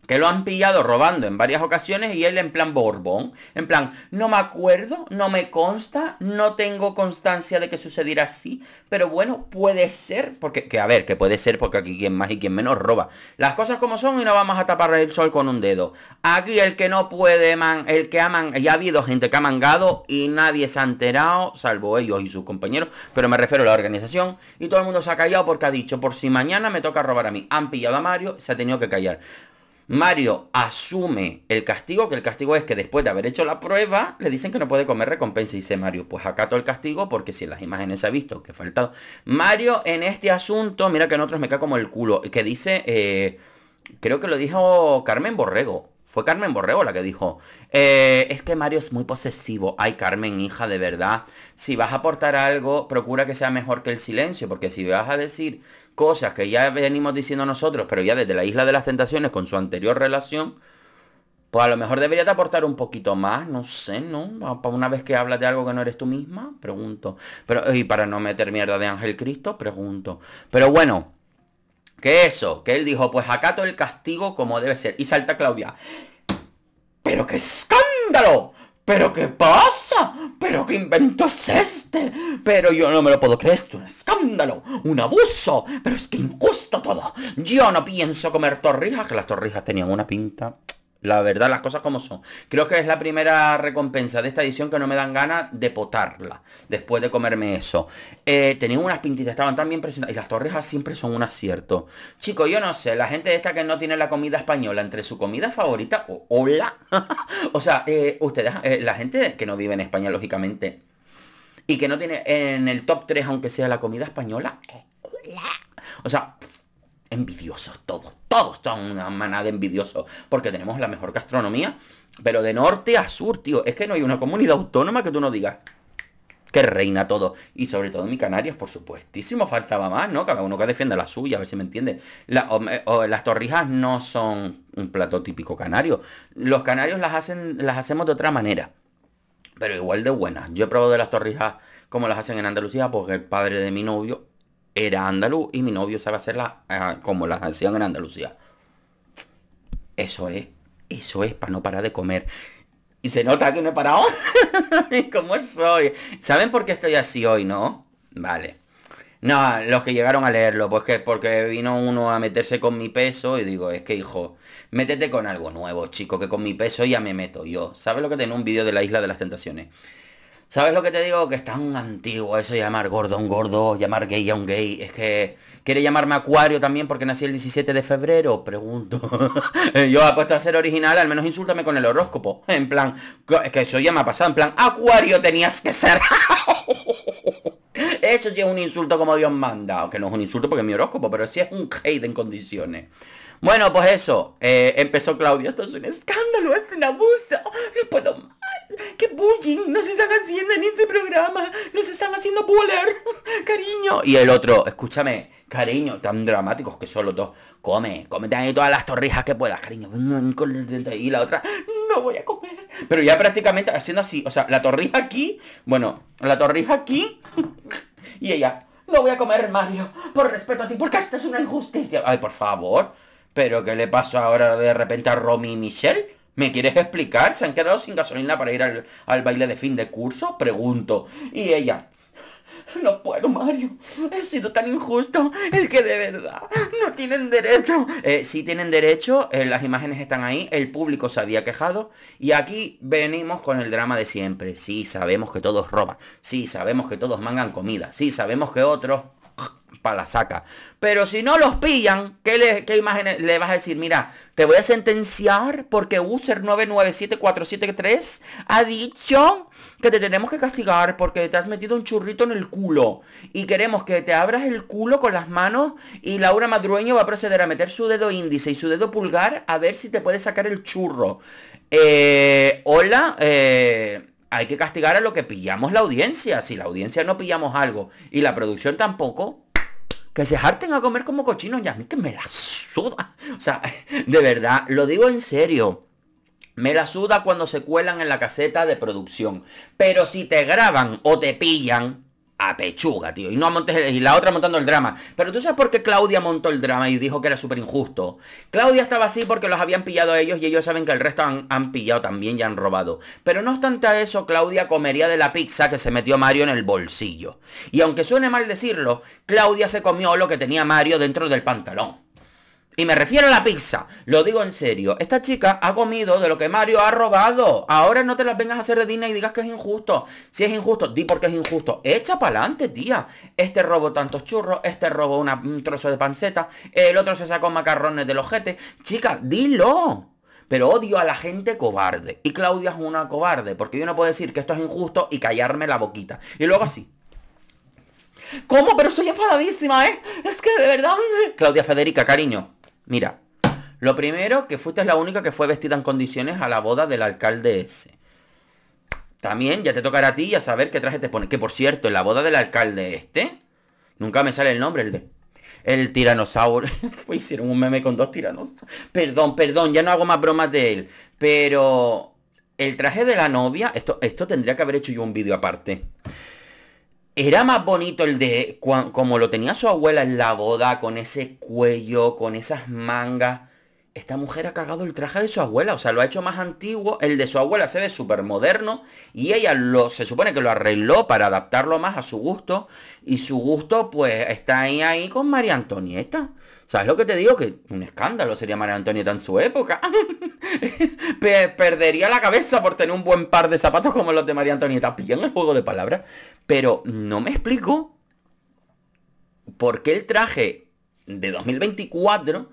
que lo han pillado robando en varias ocasiones y él en plan Borbón, en plan, no me acuerdo, no me consta, no tengo constancia de que sucediera así, pero bueno, puede ser, porque, que a ver, que puede ser porque aquí quien más y quien menos roba. Las cosas como son y no vamos a tapar el sol con un dedo. Aquí el que no puede, man, el que aman, ya ha habido gente que ha mangado y nadie se ha enterado, salvo ellos y sus compañeros, pero me refiero a la organización, y todo el mundo se ha callado porque ha dicho, por si mañana me toca robar a mí. Han pillado a Mario, se ha tenido que callar. Mario asume el castigo, que el castigo es que después de haber hecho la prueba, le dicen que no puede comer recompensa. Y dice Mario, pues acato el castigo porque si en las imágenes se ha visto que faltado. Mario en este asunto, mira que en otros me cae como el culo, que dice, eh, creo que lo dijo Carmen Borrego, fue Carmen Borrego la que dijo, eh, es que Mario es muy posesivo. Ay, Carmen, hija, de verdad. Si vas a aportar algo, procura que sea mejor que el silencio, porque si vas a decir cosas que ya venimos diciendo nosotros, pero ya desde la Isla de las Tentaciones con su anterior relación, pues a lo mejor debería de aportar un poquito más, no sé, ¿no? Para una vez que hablas de algo que no eres tú misma, pregunto. Pero, y para no meter mierda de Ángel Cristo, pregunto. Pero bueno, que eso, que él dijo, pues acato el castigo como debe ser. Y salta Claudia. ¡Pero qué escándalo! ¿Pero qué pasa? ¿Pero qué invento este? Pero yo no me lo puedo creer, esto es un escándalo, un abuso, pero es que injusto todo. Yo no pienso comer torrijas, que las torrijas tenían una pinta. La verdad, las cosas como son. Creo que es la primera recompensa de esta edición que no me dan ganas de potarla. Después de comerme eso. Eh, Tenía unas pintitas, estaban tan bien presentadas. Y las torrejas siempre son un acierto. Chicos, yo no sé. La gente esta que no tiene la comida española entre su comida favorita. o hola. *laughs* o sea, eh, ustedes, eh, la gente que no vive en España, lógicamente. Y que no tiene en el top 3, aunque sea la comida española. hola. O sea, envidiosos todos todos son una manada envidioso porque tenemos la mejor gastronomía, pero de norte a sur, tío, es que no hay una comunidad autónoma que tú no digas que reina todo, y sobre todo en mi Canarias, por supuestísimo, faltaba más, ¿no? Cada uno que defienda la suya, a ver si me entiende. las torrijas no son un plato típico canario, los canarios las, hacen, las hacemos de otra manera, pero igual de buenas. Yo he probado de las torrijas como las hacen en Andalucía, porque el padre de mi novio era andaluz y mi novio sabe hacerla ah, como la hacían en Andalucía. Eso es, eso es para no parar de comer. Y se nota que no he parado. *laughs* ¿Cómo soy? ¿Saben por qué estoy así hoy, no? Vale. No, los que llegaron a leerlo, pues que porque vino uno a meterse con mi peso y digo, es que hijo, métete con algo nuevo, chico, que con mi peso ya me meto yo. ¿Sabes lo que tiene un vídeo de la Isla de las Tentaciones? ¿Sabes lo que te digo? Que es tan antiguo eso llamar gordo a un gordo, llamar gay a un gay. Es que... ¿Quiere llamarme Acuario también porque nací el 17 de febrero? Pregunto. *laughs* Yo apuesto a ser original, al menos insúltame con el horóscopo. En plan... Es que eso ya me ha pasado. En plan, Acuario tenías que ser. *laughs* Eso sí es un insulto como Dios manda. Aunque no es un insulto porque es mi horóscopo, pero sí es un hate en condiciones. Bueno, pues eso. Eh, empezó Claudia. Esto es un escándalo, es un abuso. No puedo más. ¡Qué bullying! se están haciendo en este programa! ¡Nos están haciendo buller! *laughs* ¡Cariño! Y el otro, escúchame, cariño, tan dramáticos que solo los dos. Come, comete ahí todas las torrijas que puedas, cariño. Y la otra, no voy a comer. Pero ya prácticamente haciendo así, o sea, la torrija aquí, bueno, la torrija aquí. *laughs* Y ella, no voy a comer, Mario, por respeto a ti, porque esto es una injusticia. Ay, por favor. ¿Pero qué le pasó ahora de repente a Romy y Michelle? ¿Me quieres explicar? ¿Se han quedado sin gasolina para ir al, baile de fin de curso? Pregunto. Y ella, no puedo, Mario. He sido tan injusto. Es que de verdad no tienen derecho. Eh, sí tienen derecho. Eh, las imágenes están ahí. El público se había quejado. Y aquí venimos con el drama de siempre. Sí, sabemos que todos roban. Sí, sabemos que todos mangan comida. Sí, sabemos que otros para la saca. Pero si no los pillan, ¿qué, le, le vas a decir? Mira, te voy a sentenciar porque user 997473 ha dicho que te tenemos que castigar porque te has metido un churrito en el culo. Y queremos que te abras el culo con las manos y Laura Madrueño va a proceder a meter su dedo índice y su dedo pulgar a ver si te puede sacar el churro. Eh, hola, eh, hay que castigar a lo que pillamos la audiencia. Si la audiencia no pillamos algo y la producción tampoco, que se harten a comer como cochinos ya a mí que me la suda. O sea, *laughs* de verdad, lo digo en serio. Me la suda cuando se cuelan en la caseta de producción. Pero si te graban o te pillan, a pechuga, tío. Y no montes y la otra montando el drama. Pero tú sabes por qué Claudia montó el drama y dijo que era súper injusto. Claudia estaba así porque los habían pillado a ellos y ellos saben que el resto han, han, pillado también y han robado. Pero no obstante a eso, Claudia comería de la pizza que se metió Mario en el bolsillo. Y aunque suene mal decirlo, Claudia se comió lo que tenía Mario dentro del pantalón. Y me refiero a la pizza. Lo digo en serio. Esta chica ha comido de lo que Mario ha robado. Ahora no te las vengas a hacer de Dina y digas que es injusto. Si es injusto, di porque es injusto. Echa para adelante, tía. Este robó tantos churros, este robó un trozo de panceta, el otro se sacó macarrones de los ojete. Chica, dilo pero odio a la gente cobarde. Y Claudia es una cobarde, porque yo no puedo decir que esto es injusto y callarme la boquita. Y luego así. ¿Cómo? Pero soy enfadadísima, ¿eh? Es que de verdad... Claudia Federica, cariño, Mira, lo primero, que fuiste la única que fue vestida en condiciones a la boda del alcalde ese. También ya te tocará a ti a saber qué traje te pone. Que por cierto, en la boda del alcalde este, nunca me sale el nombre, el de... El tiranosaurio. *laughs* Hicieron un meme con dos tiranosaurios. Perdón, perdón, ya no hago más bromas de él. Pero el traje de la novia, esto, esto tendría que haber hecho yo un vídeo aparte. Era más bonito el de como lo tenía su abuela en la boda, con ese cuello, con esas mangas. Esta mujer ha cagado el traje de su abuela, o sea, lo ha hecho más antiguo. El de su abuela se ve súper moderno y ella lo, se supone que lo arregló para adaptarlo más a su gusto. Y su gusto, pues, está ahí, ahí con María Antonieta. ¿Sabes lo que te digo? Que un escándalo sería María Antonieta en su época. *laughs* Perdería la cabeza por tener un buen par de zapatos como los de María Antonieta. Pillan el juego de palabras. Pero no me explico por qué el traje de 2024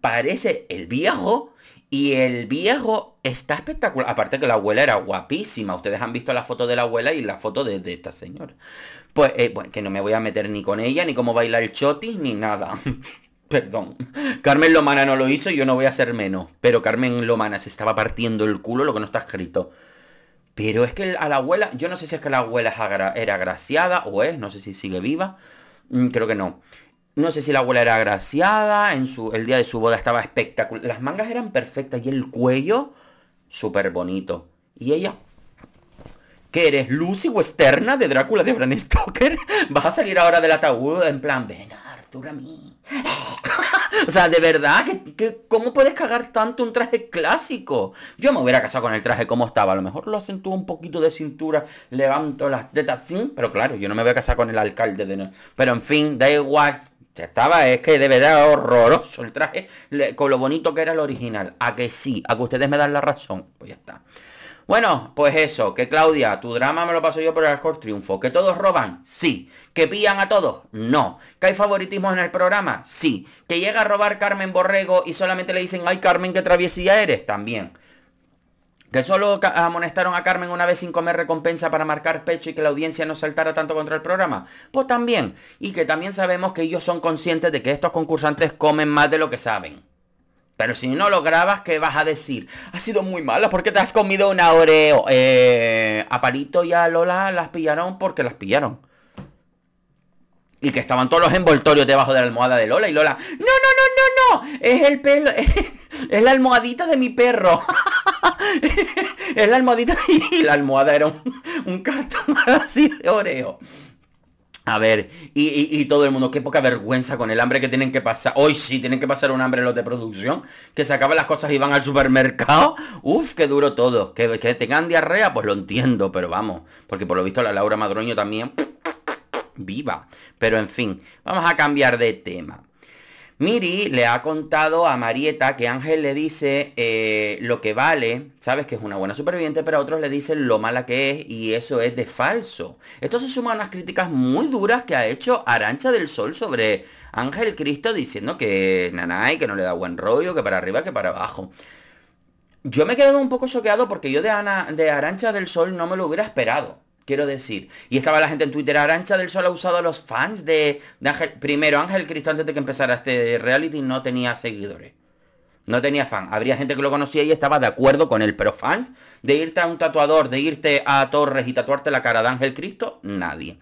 parece el viejo y el viejo está espectacular. Aparte que la abuela era guapísima. Ustedes han visto la foto de la abuela y la foto de, esta señora. Pues, eh, que no me voy a meter ni con ella, ni cómo baila el chotis, ni nada. *laughs* Perdón. Carmen Lomana no lo hizo y yo no voy a hacer menos. Pero Carmen Lomana se estaba partiendo el culo lo que no está escrito. Pero es que a la abuela, yo no sé si es que la abuela era agraciada o es, no sé si sigue viva, mm, creo que no. No sé si la abuela era agraciada, en su, el día de su boda estaba espectacular. Las mangas eran perfectas y el cuello súper bonito. Y ella, ¿qué eres? ¿Lucy Westerna de Drácula de Bram Stoker? *laughs* ¿Vas a salir ahora del ataúd en plan, ven Arthur a mí? O sea, de verdad, cómo puedes cagar tanto un traje clásico? Yo me hubiera casado con el traje como estaba. A lo mejor lo acentúo un poquito de cintura, levanto las tetas, sí. Pero claro, yo no me voy a casar con el alcalde de... Pero en fin, da igual. Estaba, es que de verdad horroroso el traje, con lo bonito que era el original. A que sí, a que ustedes me dan la razón. Pues ya está. Bueno, pues eso, que Claudia, tu drama me lo paso yo por el Arcor Triunfo. ¿Que todos roban? Sí. ¿Que pillan a todos? No. ¿Que hay favoritismos en el programa? Sí. ¿Que llega a robar Carmen Borrego y solamente le dicen, ay Carmen, qué traviesía eres? También. Que solo amonestaron a Carmen una vez sin comer recompensa para marcar pecho y que la audiencia no saltara tanto contra el programa. Pues también. Y que también sabemos que ellos son conscientes de que estos concursantes comen más de lo que saben. Pero si no lo grabas, ¿qué vas a decir? Ha sido muy mala porque te has comido una Oreo. Eh, a Palito y a Lola las pillaron porque las pillaron. Y que estaban todos los envoltorios debajo de la almohada de Lola y Lola. ¡No, no, no, no, no! Es el pelo. *laughs* Es, la almohadita de mi perro. *laughs* es la almohadita. *laughs* Y la almohada era un cartón así de oreo. A ver, y, todo el mundo, qué poca vergüenza con el hambre que tienen que pasar. Hoy sí, tienen que pasar un hambre los de producción, que se acaban las cosas y van al supermercado. *laughs* Uf, qué duro todo. Que, que tengan diarrea, pues lo entiendo, pero vamos. Porque por lo visto la Laura Madroño también... *sniffs* Viva. Pero en fin, vamos a cambiar de tema. Miri le ha contado a Marieta que Ángel le dice eh, lo que vale, sabes que es una buena superviviente, pero a otros le dicen lo mala que es y eso es de falso. Esto se suma a unas críticas muy duras que ha hecho Arancha del Sol sobre Ángel Cristo diciendo que nanay, que no le da buen rollo, que para arriba, que para abajo. Yo me he quedado un poco choqueado porque yo de Ana, de Arancha del Sol no me lo hubiera esperado. Quiero decir, y estaba la gente en Twitter, Arancha del Sol ha usado a los fans de, Ángel. Primero, Ángel Cristo, antes de que empezara este reality, no tenía seguidores. No tenía fan. Habría gente que lo conocía y estaba de acuerdo con él, pero fans de irte a un tatuador, de irte a Torres y tatuarte la cara de Ángel Cristo, nadie.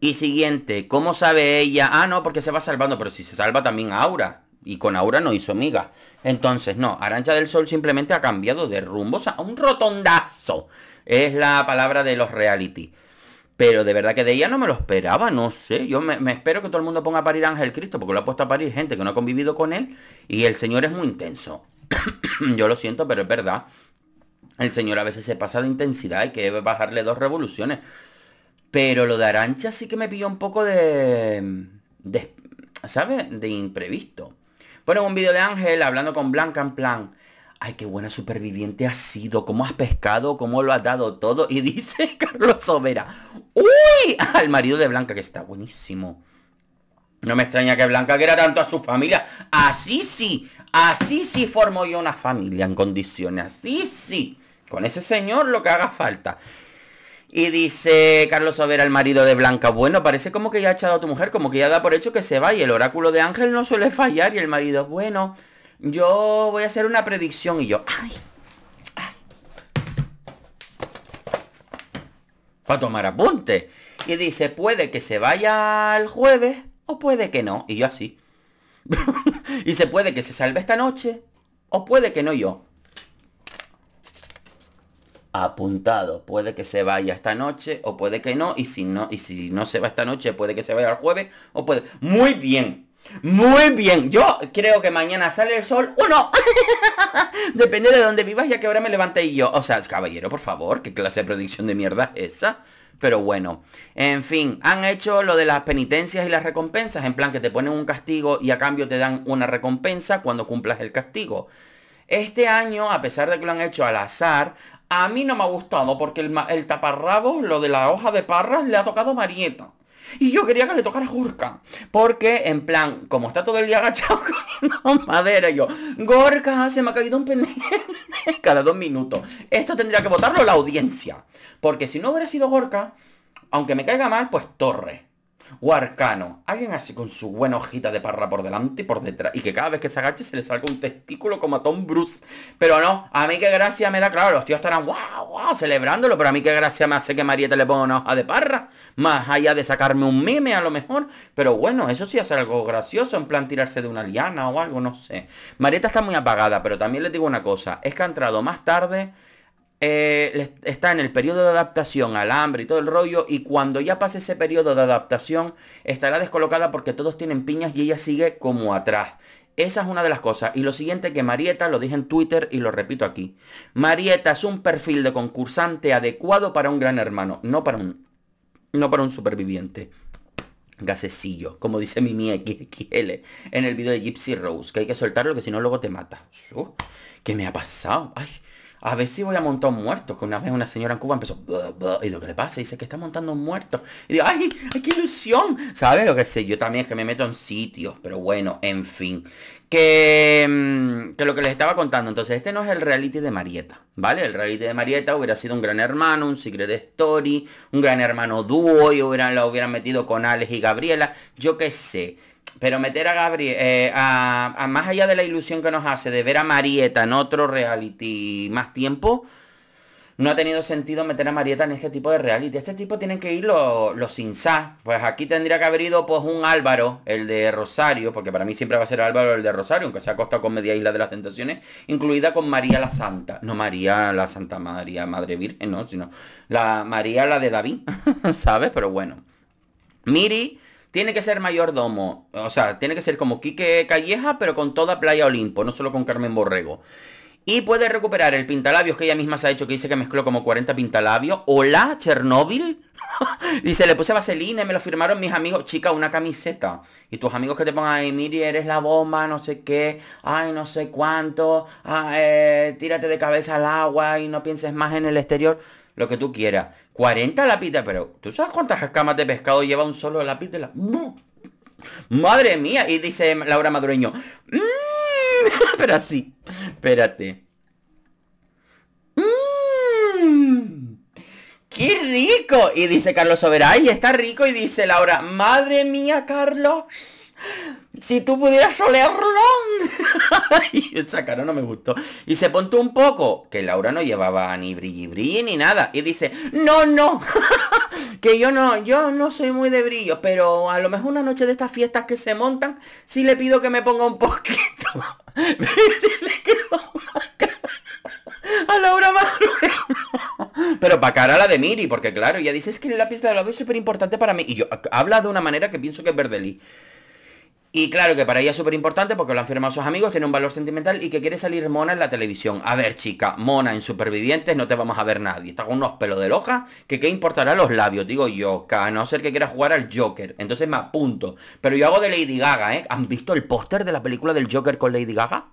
Y siguiente, ¿cómo sabe ella? Ah, no, porque se va salvando, pero si se salva también Aura. Y con Aura no hizo amiga. Entonces, no, Arancha del Sol simplemente ha cambiado de rumbo, o sea, un rotondazo es la palabra de los reality. Pero de verdad que de ella no me lo esperaba, no sé. Yo me, espero que todo el mundo ponga a parir a Ángel Cristo, porque lo ha puesto a parir gente que no ha convivido con él. Y el señor es muy intenso. *coughs* Yo lo siento, pero es verdad. El señor a veces se pasa de intensidad y que debe bajarle dos revoluciones. Pero lo de Arancha sí que me pilló un poco de... de ¿Sabes? De imprevisto. Bueno, un vídeo de Ángel hablando con Blanca en plan ay, qué buena superviviente has sido, cómo has pescado, cómo lo has dado todo. Y dice *laughs* Carlos Sobera, uy, al marido de Blanca, que está buenísimo. No me extraña que Blanca quiera tanto a su familia. Así sí, así sí formo yo una familia en condiciones, así sí. Con ese señor lo que haga falta. Y dice Carlos Sobera, el marido de Blanca, bueno, parece como que ya ha echado a tu mujer, como que ya da por hecho que se va y el oráculo de Ángel no suele fallar y el marido, bueno, yo voy a hacer una predicción y yo, ay, ay. Para tomar apunte. Y dice, puede que se vaya el jueves o puede que no. Y yo así. *laughs* y se puede que se salve esta noche o puede que no yo. Apuntado, puede que se vaya esta noche o puede que no. Y si no, y si no se va esta noche, puede que se vaya el jueves o puede. Muy bien. Muy bien, yo creo que mañana sale el sol uno *laughs* Depende de dónde vivas, ya que ahora me levanté y yo. O sea, caballero, por favor, ¿qué clase de predicción de mierda es esa? Pero bueno, en fin, han hecho lo de las penitencias y las recompensas, en plan que te ponen un castigo y a cambio te dan una recompensa cuando cumplas el castigo. Este año, a pesar de que lo han hecho al azar, a mí no me ha gustado porque el, el lo de la hoja de parras, le ha tocado Marieta. Y yo quería que le tocara Gorka. Porque, en plan, como está todo el día agachado *laughs* con madera, yo, Gorka, se me ha caído un pendejo *laughs* cada dos minutos. Esto tendría que votarlo la audiencia. Porque si no hubiera sido Gorka, aunque me caiga mal, pues Torre o arcano. Alguien así con su buena hojita de parra por delante y por detrás. Y que cada vez que se agache se le salga un testículo como a Tom Bruce. Pero no, a mí qué gracia me da, claro, los tíos estarán guau, wow, celebrándolo, pero a mí qué gracia me hace que Marieta le ponga una hoja de parra. Más allá de sacarme un meme a lo mejor. Pero bueno, eso sí hace algo gracioso, en plan tirarse de una liana o algo, no sé. Marieta está muy apagada, pero también les digo una cosa, es que ha entrado más tarde eh, está en el periodo de adaptación al hambre y todo el rollo. Y cuando ya pase ese periodo de adaptación, estará descolocada porque todos tienen piñas y ella sigue como atrás. Esa es una de las cosas. Y lo siguiente que Marieta, lo dije en Twitter y lo repito aquí. Marieta es un perfil de concursante adecuado para un gran hermano, no para un, no para un superviviente gasecillo, como dice Mimi XXL en el video de Gypsy Rose, que hay que soltarlo que si no luego te mata. ¿Qué me ha pasado? Ay, a ver si voy a montar un muerto. Que una vez una señora en Cuba empezó, y lo que le pasa, dice que está montando un muerto. Y digo, ay, qué ilusión. ¿Sabes lo que sé? Yo también es que me meto en sitios, pero bueno, en fin. Que, mm, que lo que les estaba contando, entonces este no es el reality de Marieta, ¿vale? El reality de Marieta hubiera sido un gran hermano, un secret story, un gran hermano dúo y hubieran, lo hubieran metido con Alex y Gabriela, yo qué sé. Pero meter a Gabriel, eh, a, más allá de la ilusión que nos hace de ver a Marieta en otro reality más tiempo, no ha tenido sentido meter a Marieta en este tipo de reality. Este tipo tienen que ir los, los sin Pues aquí tendría que haber ido pues un Álvaro, el de Rosario, porque para mí siempre va a ser Álvaro el de Rosario, aunque se ha acostado con Media Isla de las Tentaciones, incluida con María la Santa. No María la Santa María, Madre Virgen, no, sino la María la de David, *laughs* ¿sabes? Pero bueno. Miri tiene que ser mayordomo. O sea, tiene que ser como Quique Calleja, pero con toda Playa Olimpo, no solo con Carmen Borrego. Y puede recuperar el pintalabios que ella misma se ha hecho, que dice que mezcló como 40 pintalabios. Hola, Chernóbil. dice, *laughs* le puse vaselina y me lo firmaron mis amigos. Chica, una camiseta. Y tus amigos que te pongan ahí, Miri, eres la bomba, no sé qué. Ay, no sé cuánto. Ah, eh, tírate de cabeza al agua y no pienses más en el exterior. Lo que tú quieras. 40 lapitas pero ¿tú sabes cuántas escamas de pescado lleva un solo lápiz de la... Madre mía, y dice Laura Madureño. Mm, *laughs* pero así, espérate. Mm, ¡Qué rico! Y dice Carlos Sobera, ¡ay, está rico! Y dice Laura, ¡madre mía, Carlos! Si tú pudieras olerlo. *laughs* y esa cara no me gustó. Y se pontó un poco. Que Laura no llevaba ni brilli ni nada. Y dice, no, no. *laughs* que yo no, yo no soy muy de brillo. Pero a lo mejor una noche de estas fiestas que se montan, si le pido que me ponga un poquito. *laughs* a Laura Pero para cara la de Miri, porque claro, ya dices que la pista de la es súper importante para mí. Y yo habla de una manera que pienso que es Verdelí. Y claro que para ella es súper importante porque lo han firmado sus amigos, tiene un valor sentimental y que quiere salir mona en la televisión. A ver, chica, mona en Supervivientes no te vamos a ver nadie. Está con unos pelos de loja que qué importará los labios, digo yo, a no ser que quiera jugar al Joker. Entonces me apunto. Pero yo hago de Lady Gaga, ¿eh? ¿Han visto el póster de la película del Joker con Lady Gaga?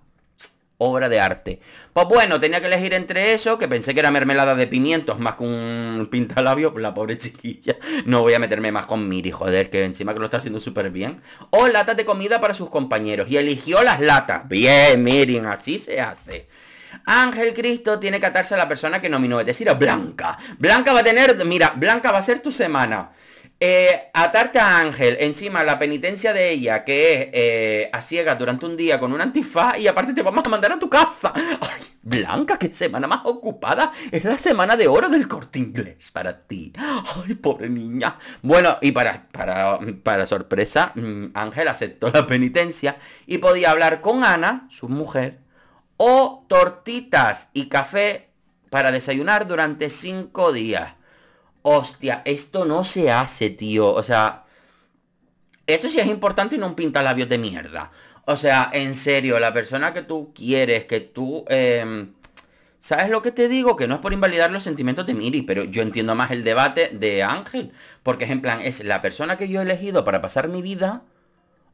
obra de arte. Pues bueno, tenía que elegir entre eso, que pensé que era mermelada de pimientos más que un pintalabio, la pobre chiquilla. No voy a meterme más con Miri, joder, que encima que lo está haciendo súper bien. O latas de comida para sus compañeros. Y eligió las latas. Bien, miren, así se hace. Ángel Cristo tiene que atarse a la persona que nominó, es decir, a Blanca. Blanca va a tener, mira, Blanca va a ser tu semana. Eh, atarte a Ángel, encima la penitencia de ella, que es eh, a ciegas durante un día con un antifaz y aparte te vamos a mandar a tu casa. *laughs* Ay, Blanca, qué semana más ocupada. Es la semana de oro del corte inglés para ti. Ay, pobre niña. Bueno, y para, para, para sorpresa, mm, Ángel aceptó la penitencia y podía hablar con Ana, su mujer, o tortitas y café para desayunar durante cinco días. Hostia, esto no se hace, tío. O sea, esto sí es importante y no un labios de mierda. O sea, en serio, la persona que tú quieres, que tú... Em, ¿Sabes lo que te digo? Que no es por invalidar los sentimientos de Miri, pero yo entiendo más el debate de Ángel. Porque es en plan, es la persona que yo he elegido para pasar mi vida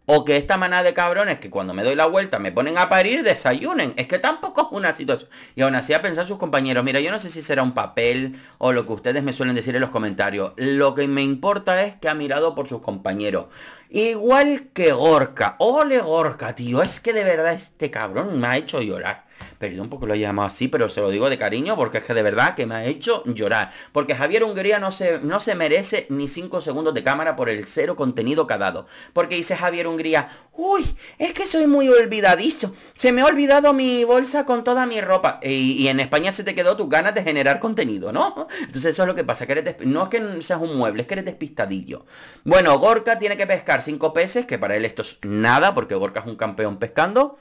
o que esta manada de cabrones que cuando me doy la vuelta me ponen a parir, desayunen. Es que tampoco es una situación. Y aún así a pensar sus compañeros, mira, yo no sé si será un papel o lo que ustedes me suelen decir en los comentarios. Lo que me importa es que ha mirado por sus compañeros. Igual que Gorka. Ole Gorka, tío. Es que de verdad este cabrón me ha hecho llorar. Perdón porque lo he llamado así, pero se lo digo de cariño porque es que de verdad que me ha hecho llorar. Porque Javier Hungría no se, no se merece ni 5 segundos de cámara por el cero contenido que ha dado. Porque dice Javier Hungría, uy, es que soy muy olvidadizo. Se me ha olvidado mi bolsa con toda mi ropa. Y, en España se te quedó tus ganas de generar contenido, ¿no? Entonces eso es lo que pasa, que no es que seas un mueble, es que eres despistadillo. Bueno, Gorka tiene que pescar 5 peces, que para él esto es nada, porque Gorka es un campeón pescando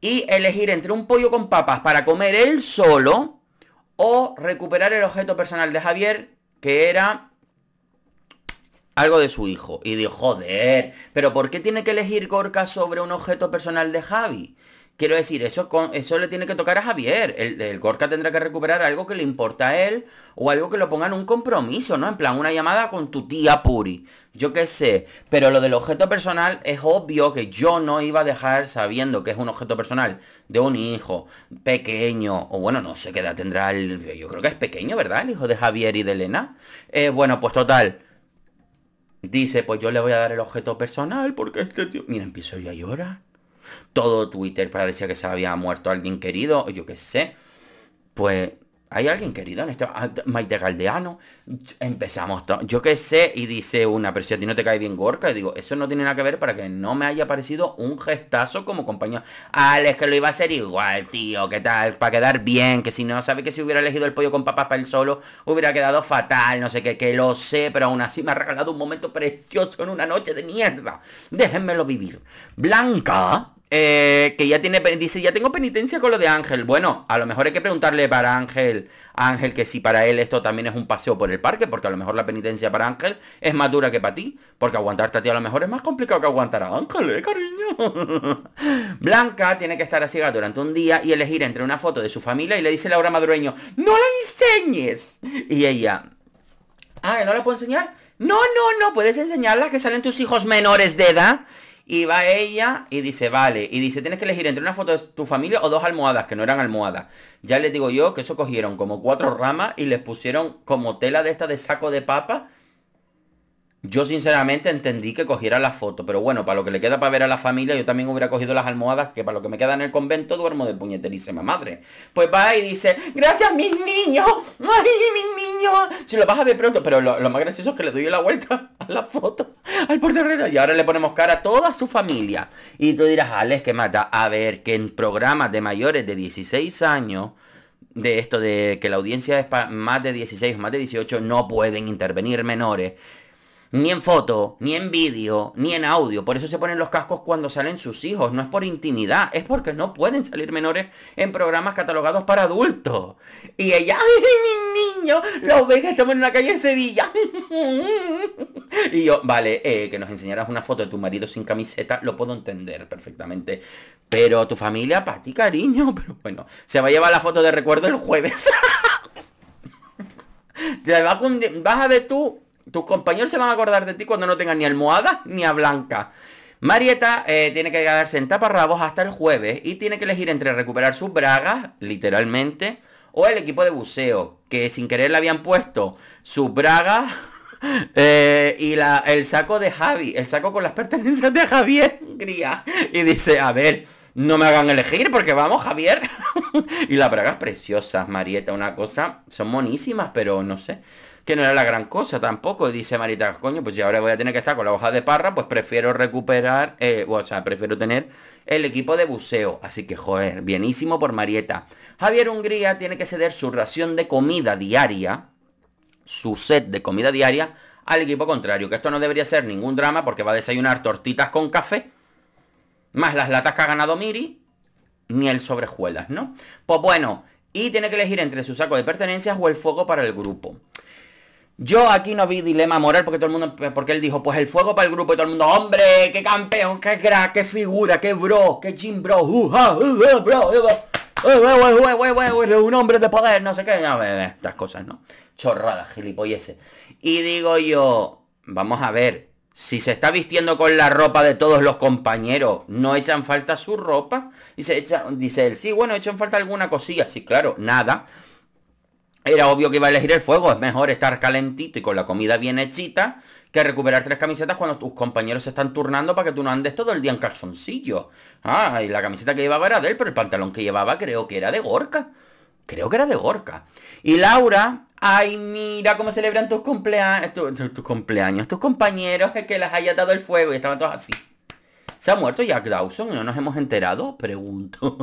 y elegir entre un pollo con papas para comer él solo o recuperar el objeto personal de Javier, que era algo de su hijo. Y dijo, joder, pero ¿por qué tiene que elegir Gorka sobre un objeto personal de Javi? Quiero decir, eso, eso le tiene que tocar a Javier. El, el Gorka tendrá que recuperar algo que le importa a él o algo que lo ponga en un compromiso, ¿no? En plan, una llamada con tu tía Puri. Yo qué sé. Pero lo del objeto personal es obvio que yo no iba a dejar sabiendo que es un objeto personal de un hijo pequeño. O bueno, no sé qué edad tendrá el... Yo creo que es pequeño, ¿verdad? El hijo de Javier y de Elena. Eh, bueno, pues total. Dice, pues yo le voy a dar el objeto personal porque este tío... Mira, empiezo yo a llorar. Todo Twitter parecía que se había muerto alguien querido, yo qué sé. Pues hay alguien querido en este? Ah, Maite Galdeano. Empezamos Yo qué sé. Y dice una, pero si a ti no te cae bien Gorca Y digo, eso no tiene nada que ver para que no me haya parecido un gestazo como compañero. Alex, que lo iba a hacer igual, tío. ¿Qué tal? Para quedar bien. Que si no, sabe que si hubiera elegido el pollo con papas para el solo, hubiera quedado fatal. No sé qué, que lo sé. Pero aún así me ha regalado un momento precioso en una noche de mierda. Déjenmelo vivir. Blanca eh, que ya tiene, dice, ya tengo penitencia con lo de Ángel. Bueno, a lo mejor hay que preguntarle para Ángel, Ángel, que si para él esto también es un paseo por el parque, porque a lo mejor la penitencia para Ángel es más dura que para ti, porque aguantarte a ti a lo mejor es más complicado que aguantar a Ángel, ¿eh, cariño? *laughs* Blanca tiene que estar a ciegas durante un día y elegir entre una foto de su familia y le dice Laura Madureño, ¡No la enseñes! Y ella, ah, ¿no la puedo enseñar? No, no, no, puedes enseñarla que salen tus hijos menores de edad. Y va ella y dice, vale. Y dice, tienes que elegir entre una foto de tu familia o dos almohadas, que no eran almohadas. Ya les digo yo que eso cogieron como cuatro ramas y les pusieron como tela de esta de saco de papa yo sinceramente entendí que cogiera la foto, pero bueno, para lo que le queda para ver a la familia, yo también hubiera cogido las almohadas, que para lo que me queda en el convento duermo de puñeterísima madre. Pues va y dice, gracias mis niños, ay mis niños, si lo vas a ver pronto, pero lo, más gracioso es que le doy la vuelta a la foto, al portarrero, y ahora le ponemos cara a toda su familia. Y tú dirás, Alex, que mata, a ver, que en programas de mayores de 16 años de esto de que la audiencia es más de 16 o más de 18 no pueden intervenir menores ni en foto, ni en vídeo, ni en audio. Por eso se ponen los cascos cuando salen sus hijos. No es por intimidad, es porque no pueden salir menores en programas catalogados para adultos. Y ella, ¡ay, mi niño! ¿lo ve que estamos en la calle Sevilla. *laughs* Y yo, vale, eh, que nos enseñaras una foto de tu marido sin camiseta, lo puedo entender perfectamente. Pero tu familia, para ti, cariño. *laughs* Pero bueno, se va a llevar la foto de recuerdo el jueves. Te *laughs* vas a ver tú tus compañeros se van a acordar de ti cuando no tengan ni almohada ni a Blanca. Marieta eh, tiene que quedarse en taparrabos hasta el jueves y tiene que elegir entre recuperar sus bragas, literalmente, o el equipo de buceo, que sin querer le habían puesto sus bragas *laughs* eh, y la, el saco de Javi, el saco con las pertenencias de Javier Gría. Y dice, a ver, no me hagan elegir porque vamos, Javier. *laughs* y las bragas preciosas, Marieta, una cosa, son monísimas, pero no sé que no era la gran cosa tampoco. Y dice Marita, coño, pues ya ahora voy a tener que estar con la hoja de parra, pues prefiero recuperar, eh, o sea, prefiero tener el equipo de buceo. Así que, joder, bienísimo por Marieta. Javier Hungría tiene que ceder su ración de comida diaria, su set de comida diaria, al equipo contrario. Que esto no debería ser ningún drama porque va a desayunar tortitas con café, más las latas que ha ganado Miri, miel sobrejuelas, ¿no? Pues bueno, y tiene que elegir entre su saco de pertenencias o el fuego para el grupo. Yo aquí no vi dilema moral porque todo el mundo, porque él dijo, pues el fuego para el grupo y todo el mundo, hombre, qué campeón, qué crack, qué figura, qué bro, qué gym bro, un hombre de poder, no sé qué, no, estas cosas, ¿no? Chorradas, gilipolleces. Y digo yo, vamos a ver, si se está vistiendo con la ropa de todos los compañeros, ¿no echan falta su ropa? Y dice él, sí, bueno, echan falta alguna cosilla, sí, claro, nada. Era obvio que iba a elegir el fuego. Es mejor estar calentito y con la comida bien hechita que recuperar tres camisetas cuando tus compañeros se están turnando para que tú no andes todo el día en calzoncillo. Ah, y la camiseta que llevaba era de él, pero el pantalón que llevaba creo que era de Gorka. Creo que era de Gorka. Y Laura, ay, mira cómo celebran tus cumpleaños, tus cumpleaños, tus compañeros, es que las haya dado el fuego y estaban todos así. ¿Se ha muerto Jack Dawson? ¿No nos hemos enterado? Pregunto.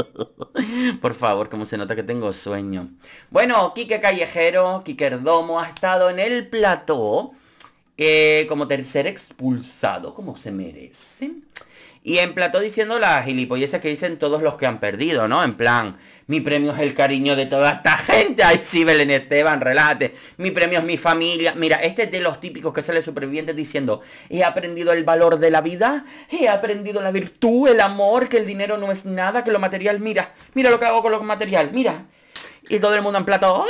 *laughs* Por favor, como se nota que tengo sueño. Bueno, Kike Callejero, Quique ha estado en el plató eh, como tercer expulsado, como se merece. Y emplató diciendo las gilipolleces que dicen todos los que han perdido, ¿no? En plan, mi premio es el cariño de toda esta *laughs* gente. Ay, sí, Belén Esteban, relate Mi premio es mi familia. Mira, este es de los típicos que sale supervivientes diciendo, he aprendido el valor de la vida, he aprendido la virtud, el amor, que el dinero no es nada, que lo material, mira, mira lo que hago con lo material, mira. Y todo el mundo en plato,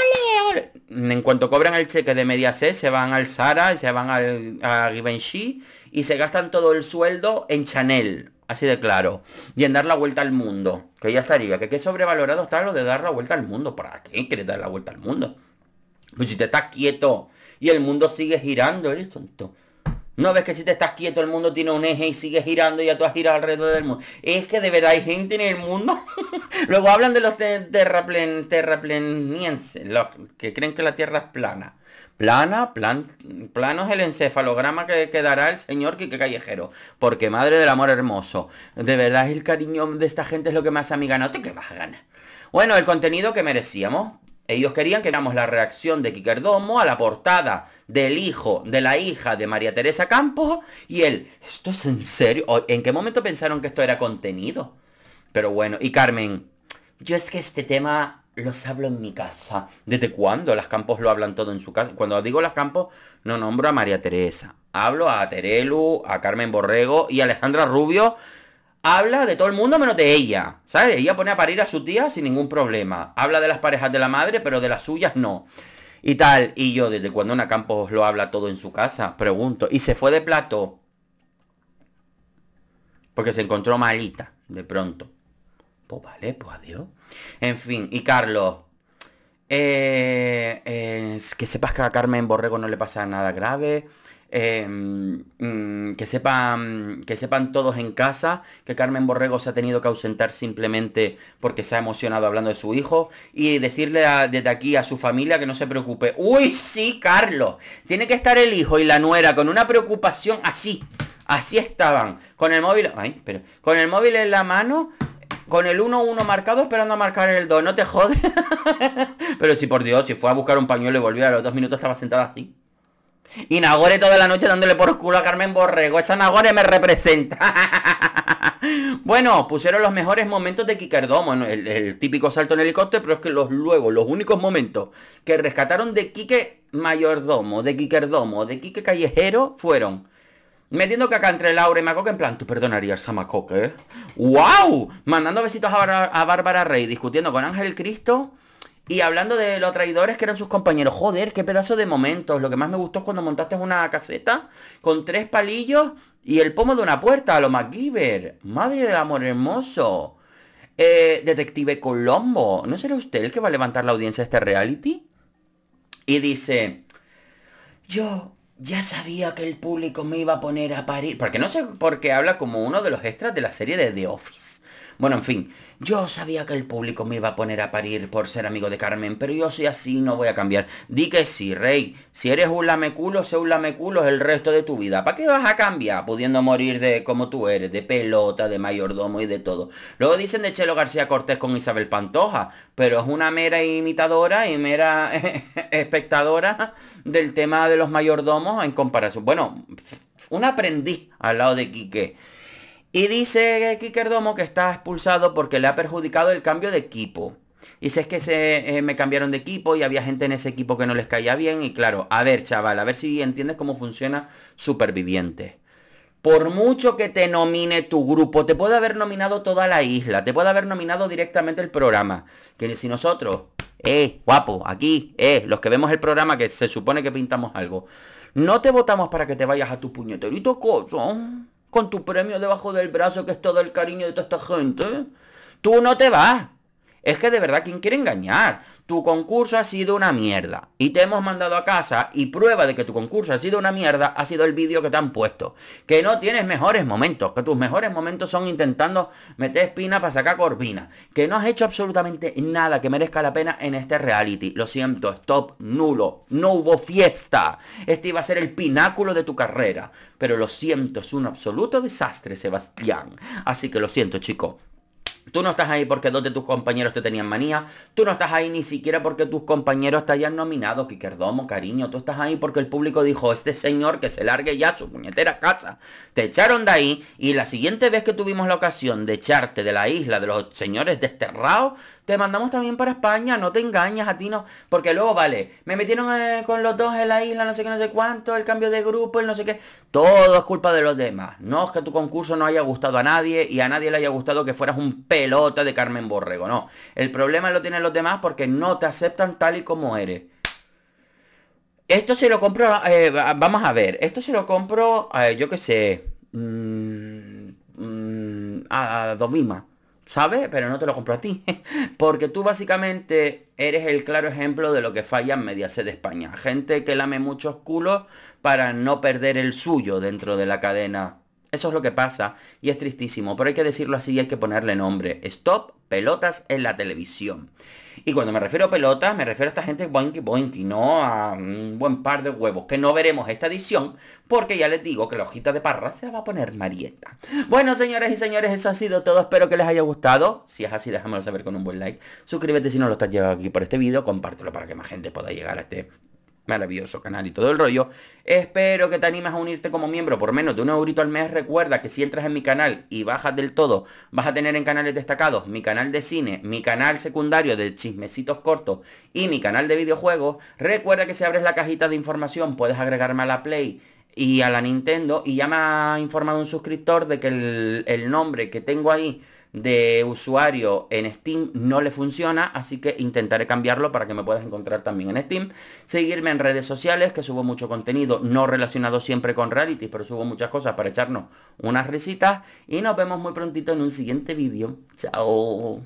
En cuanto cobran el cheque de media C, se van al Sara, se van al, a Givenchy y se gastan todo el sueldo en Chanel, así de claro, y en dar la vuelta al mundo, que ya estaría, que qué sobrevalorado está lo de dar la vuelta al mundo, ¿para qué quieres dar la vuelta al mundo? Pues si te estás quieto y el mundo sigue girando, eres tonto. No ves que si te estás quieto el mundo tiene un eje y sigue girando y ya tú has girado alrededor del mundo. Es que de verdad hay gente en el mundo. *laughs* Luego hablan de los terrapleniense, terraplenienses, los que creen que la Tierra es plana plana, plan, plano es el encefalograma que, quedará el señor Quique Callejero. Porque madre del amor hermoso, de verdad el cariño de esta gente es lo que más a mí ganó. ¿Te que vas a ganar? Bueno, el contenido que merecíamos. Ellos querían que éramos la reacción de Quiquerdomo a la portada del hijo, de la hija de María Teresa Campos y él, ¿esto es en serio? ¿En qué momento pensaron que esto era contenido? Pero bueno, y Carmen, yo es que este tema los hablo en mi casa. ¿Desde cuándo las campos lo hablan todo en su casa? Cuando digo las campos, no nombro a María Teresa. Hablo a Terelu, a Carmen Borrego y Alejandra Rubio. Habla de todo el mundo menos de ella. ¿Sabes? Ella pone a parir a su tía sin ningún problema. Habla de las parejas de la madre, pero de las suyas no. Y tal. Y yo, ¿desde cuándo una campos lo habla todo en su casa? Pregunto. ¿Y se fue de plato? Porque se encontró malita, de pronto. Pues vale, pues adiós. En fin, y Carlos. Eh, eh, que sepas que a Carmen Borrego no le pasa nada grave. Eh, mm, que, sepan, que sepan todos en casa que Carmen Borrego se ha tenido que ausentar simplemente porque se ha emocionado hablando de su hijo y decirle desde aquí a su familia que no se preocupe. ¡Uy, sí, Carlos! Tiene que estar el hijo y la nuera con una preocupación así. Así estaban. Con el móvil. pero. Con el móvil en la mano con el 1-1 marcado esperando a marcar el 2. No te jodes. *laughs* Pero si por Dios, si fue a buscar un pañuelo y volvió a los dos minutos estaba sentado así. Y Nagore toda la noche dándole por culo a Carmen Borrego. Esa Nagore me representa. *laughs* bueno, pusieron los mejores momentos de Kikerdomo. El, típico salto en helicóptero, pero es que los luego, los únicos momentos que rescataron de Quique Mayordomo, de Kikerdomo, de Quique Callejero fueron Metiendo caca entre Laura y Macoque, en plan, tú perdonarías a Macoque, ¿eh? ¡Wow! Mandando besitos a, Bárbara Rey, discutiendo con Ángel Cristo y hablando de los traidores que eran sus compañeros. Joder, qué pedazo de momentos. Lo que más me gustó es cuando montaste una caseta con tres palillos y el pomo de una puerta, a lo MacGyver. Madre del amor hermoso. Eh, Detective Colombo, ¿no será usted el que va a levantar la audiencia de este reality? Y dice, yo ya sabía que el público me iba a poner a parir. Porque no sé por qué habla como uno de los extras de la serie de The Office. Bueno, en fin, yo sabía que el público me iba a poner a parir por ser amigo de Carmen, pero yo soy así no voy a cambiar. Di que sí, rey. Si eres un lameculo, sé un lameculo el resto de tu vida. ¿Para qué vas a cambiar? Pudiendo morir de como tú eres, de pelota, de mayordomo y de todo. Luego dicen de Chelo García Cortés con Isabel Pantoja, pero es una mera imitadora y mera *laughs* espectadora del tema de los mayordomos en comparación. Bueno, un aprendiz al lado de Quique. Y dice Kikerdomo que está expulsado porque le ha perjudicado el cambio de equipo. Y si es que se, eh, me cambiaron de equipo y había gente en ese equipo que no les caía bien. Y claro, a ver, chaval, a ver si entiendes cómo funciona Superviviente. Por mucho que te nomine tu grupo, te puede haber nominado toda la isla, te puede haber nominado directamente el programa. Que si nosotros, eh, guapo, aquí, eh, los que vemos el programa que se supone que pintamos algo, no te votamos para que te vayas a tu puñeterito eh con tu premio debajo del brazo, que es todo el cariño de toda esta gente, tú no te vas. Es que de verdad, ¿quién quiere engañar? Tu concurso ha sido una mierda. Y te hemos mandado a casa y prueba de que tu concurso ha sido una mierda ha sido el vídeo que te han puesto. Que no tienes mejores momentos, que tus mejores momentos son intentando meter espina para sacar corvina. Que no has hecho absolutamente nada que merezca la pena en este reality. Lo siento, stop, nulo. No hubo fiesta. Este iba a ser el pináculo de tu carrera. Pero lo siento, es un absoluto desastre, Sebastián. Así que lo siento, chico. Tú no estás ahí porque dos de tus compañeros te tenían manía. Tú no estás ahí ni siquiera porque tus compañeros te hayan nominado, Quiquerdomo, cariño. Tú estás ahí porque el público dijo, este señor que se largue ya su puñetera casa. Te echaron de ahí y la siguiente vez que tuvimos la ocasión de echarte de la isla de los señores desterrados, te mandamos también para España. No te engañas a ti, no. Porque luego, vale, me metieron eh, con los dos en la isla, no sé qué, no sé cuánto, el cambio de grupo, el no sé qué. Todo es culpa de los demás. No es que tu concurso no haya gustado a nadie y a nadie le haya gustado que fueras un pe pelota de Carmen Borrego, no. El problema lo tienen los demás porque no te aceptan tal y como eres. Esto se lo compro, eh, vamos a ver, esto se lo compro, yo qué sé, mm, mm, a dos a Domima ¿sabes? Pero no te lo compro a ti, *laughs* porque tú básicamente eres el claro ejemplo de lo que falla en Mediaset de España. Gente que lame muchos culos para no perder el suyo dentro de la cadena eso es lo que pasa y es tristísimo, pero hay que decirlo así y hay que ponerle nombre. Stop pelotas en la televisión. Y cuando me refiero a pelotas, me refiero a esta gente boinky boinky, no a un buen par de huevos, que no veremos esta edición, porque ya les digo que la hojita de parra se la va a poner Marieta. Bueno, señores y señores, eso ha sido todo. Espero que les haya gustado. Si es así, déjamelo saber con un buen like. Suscríbete si no lo estás llegando aquí por este vídeo. Compártelo para que más gente pueda llegar a este maravilloso canal y todo el rollo. Espero que te animas a unirte como miembro por menos de un eurito al mes. Recuerda que si entras en mi canal y bajas del todo, vas a tener en canales destacados mi canal de cine, mi canal secundario de chismecitos cortos y mi canal de videojuegos. Recuerda que si abres la cajita de información puedes agregarme a la Play y a la Nintendo. Y ya me ha informado un suscriptor de que el, el nombre que tengo ahí de usuario en Steam no le funciona, así que intentaré cambiarlo para que me puedas encontrar también en Steam. Seguirme en redes sociales, que subo mucho contenido, no relacionado siempre con reality, pero subo muchas cosas para echarnos unas risitas. Y nos vemos muy prontito en un siguiente vídeo. Chao.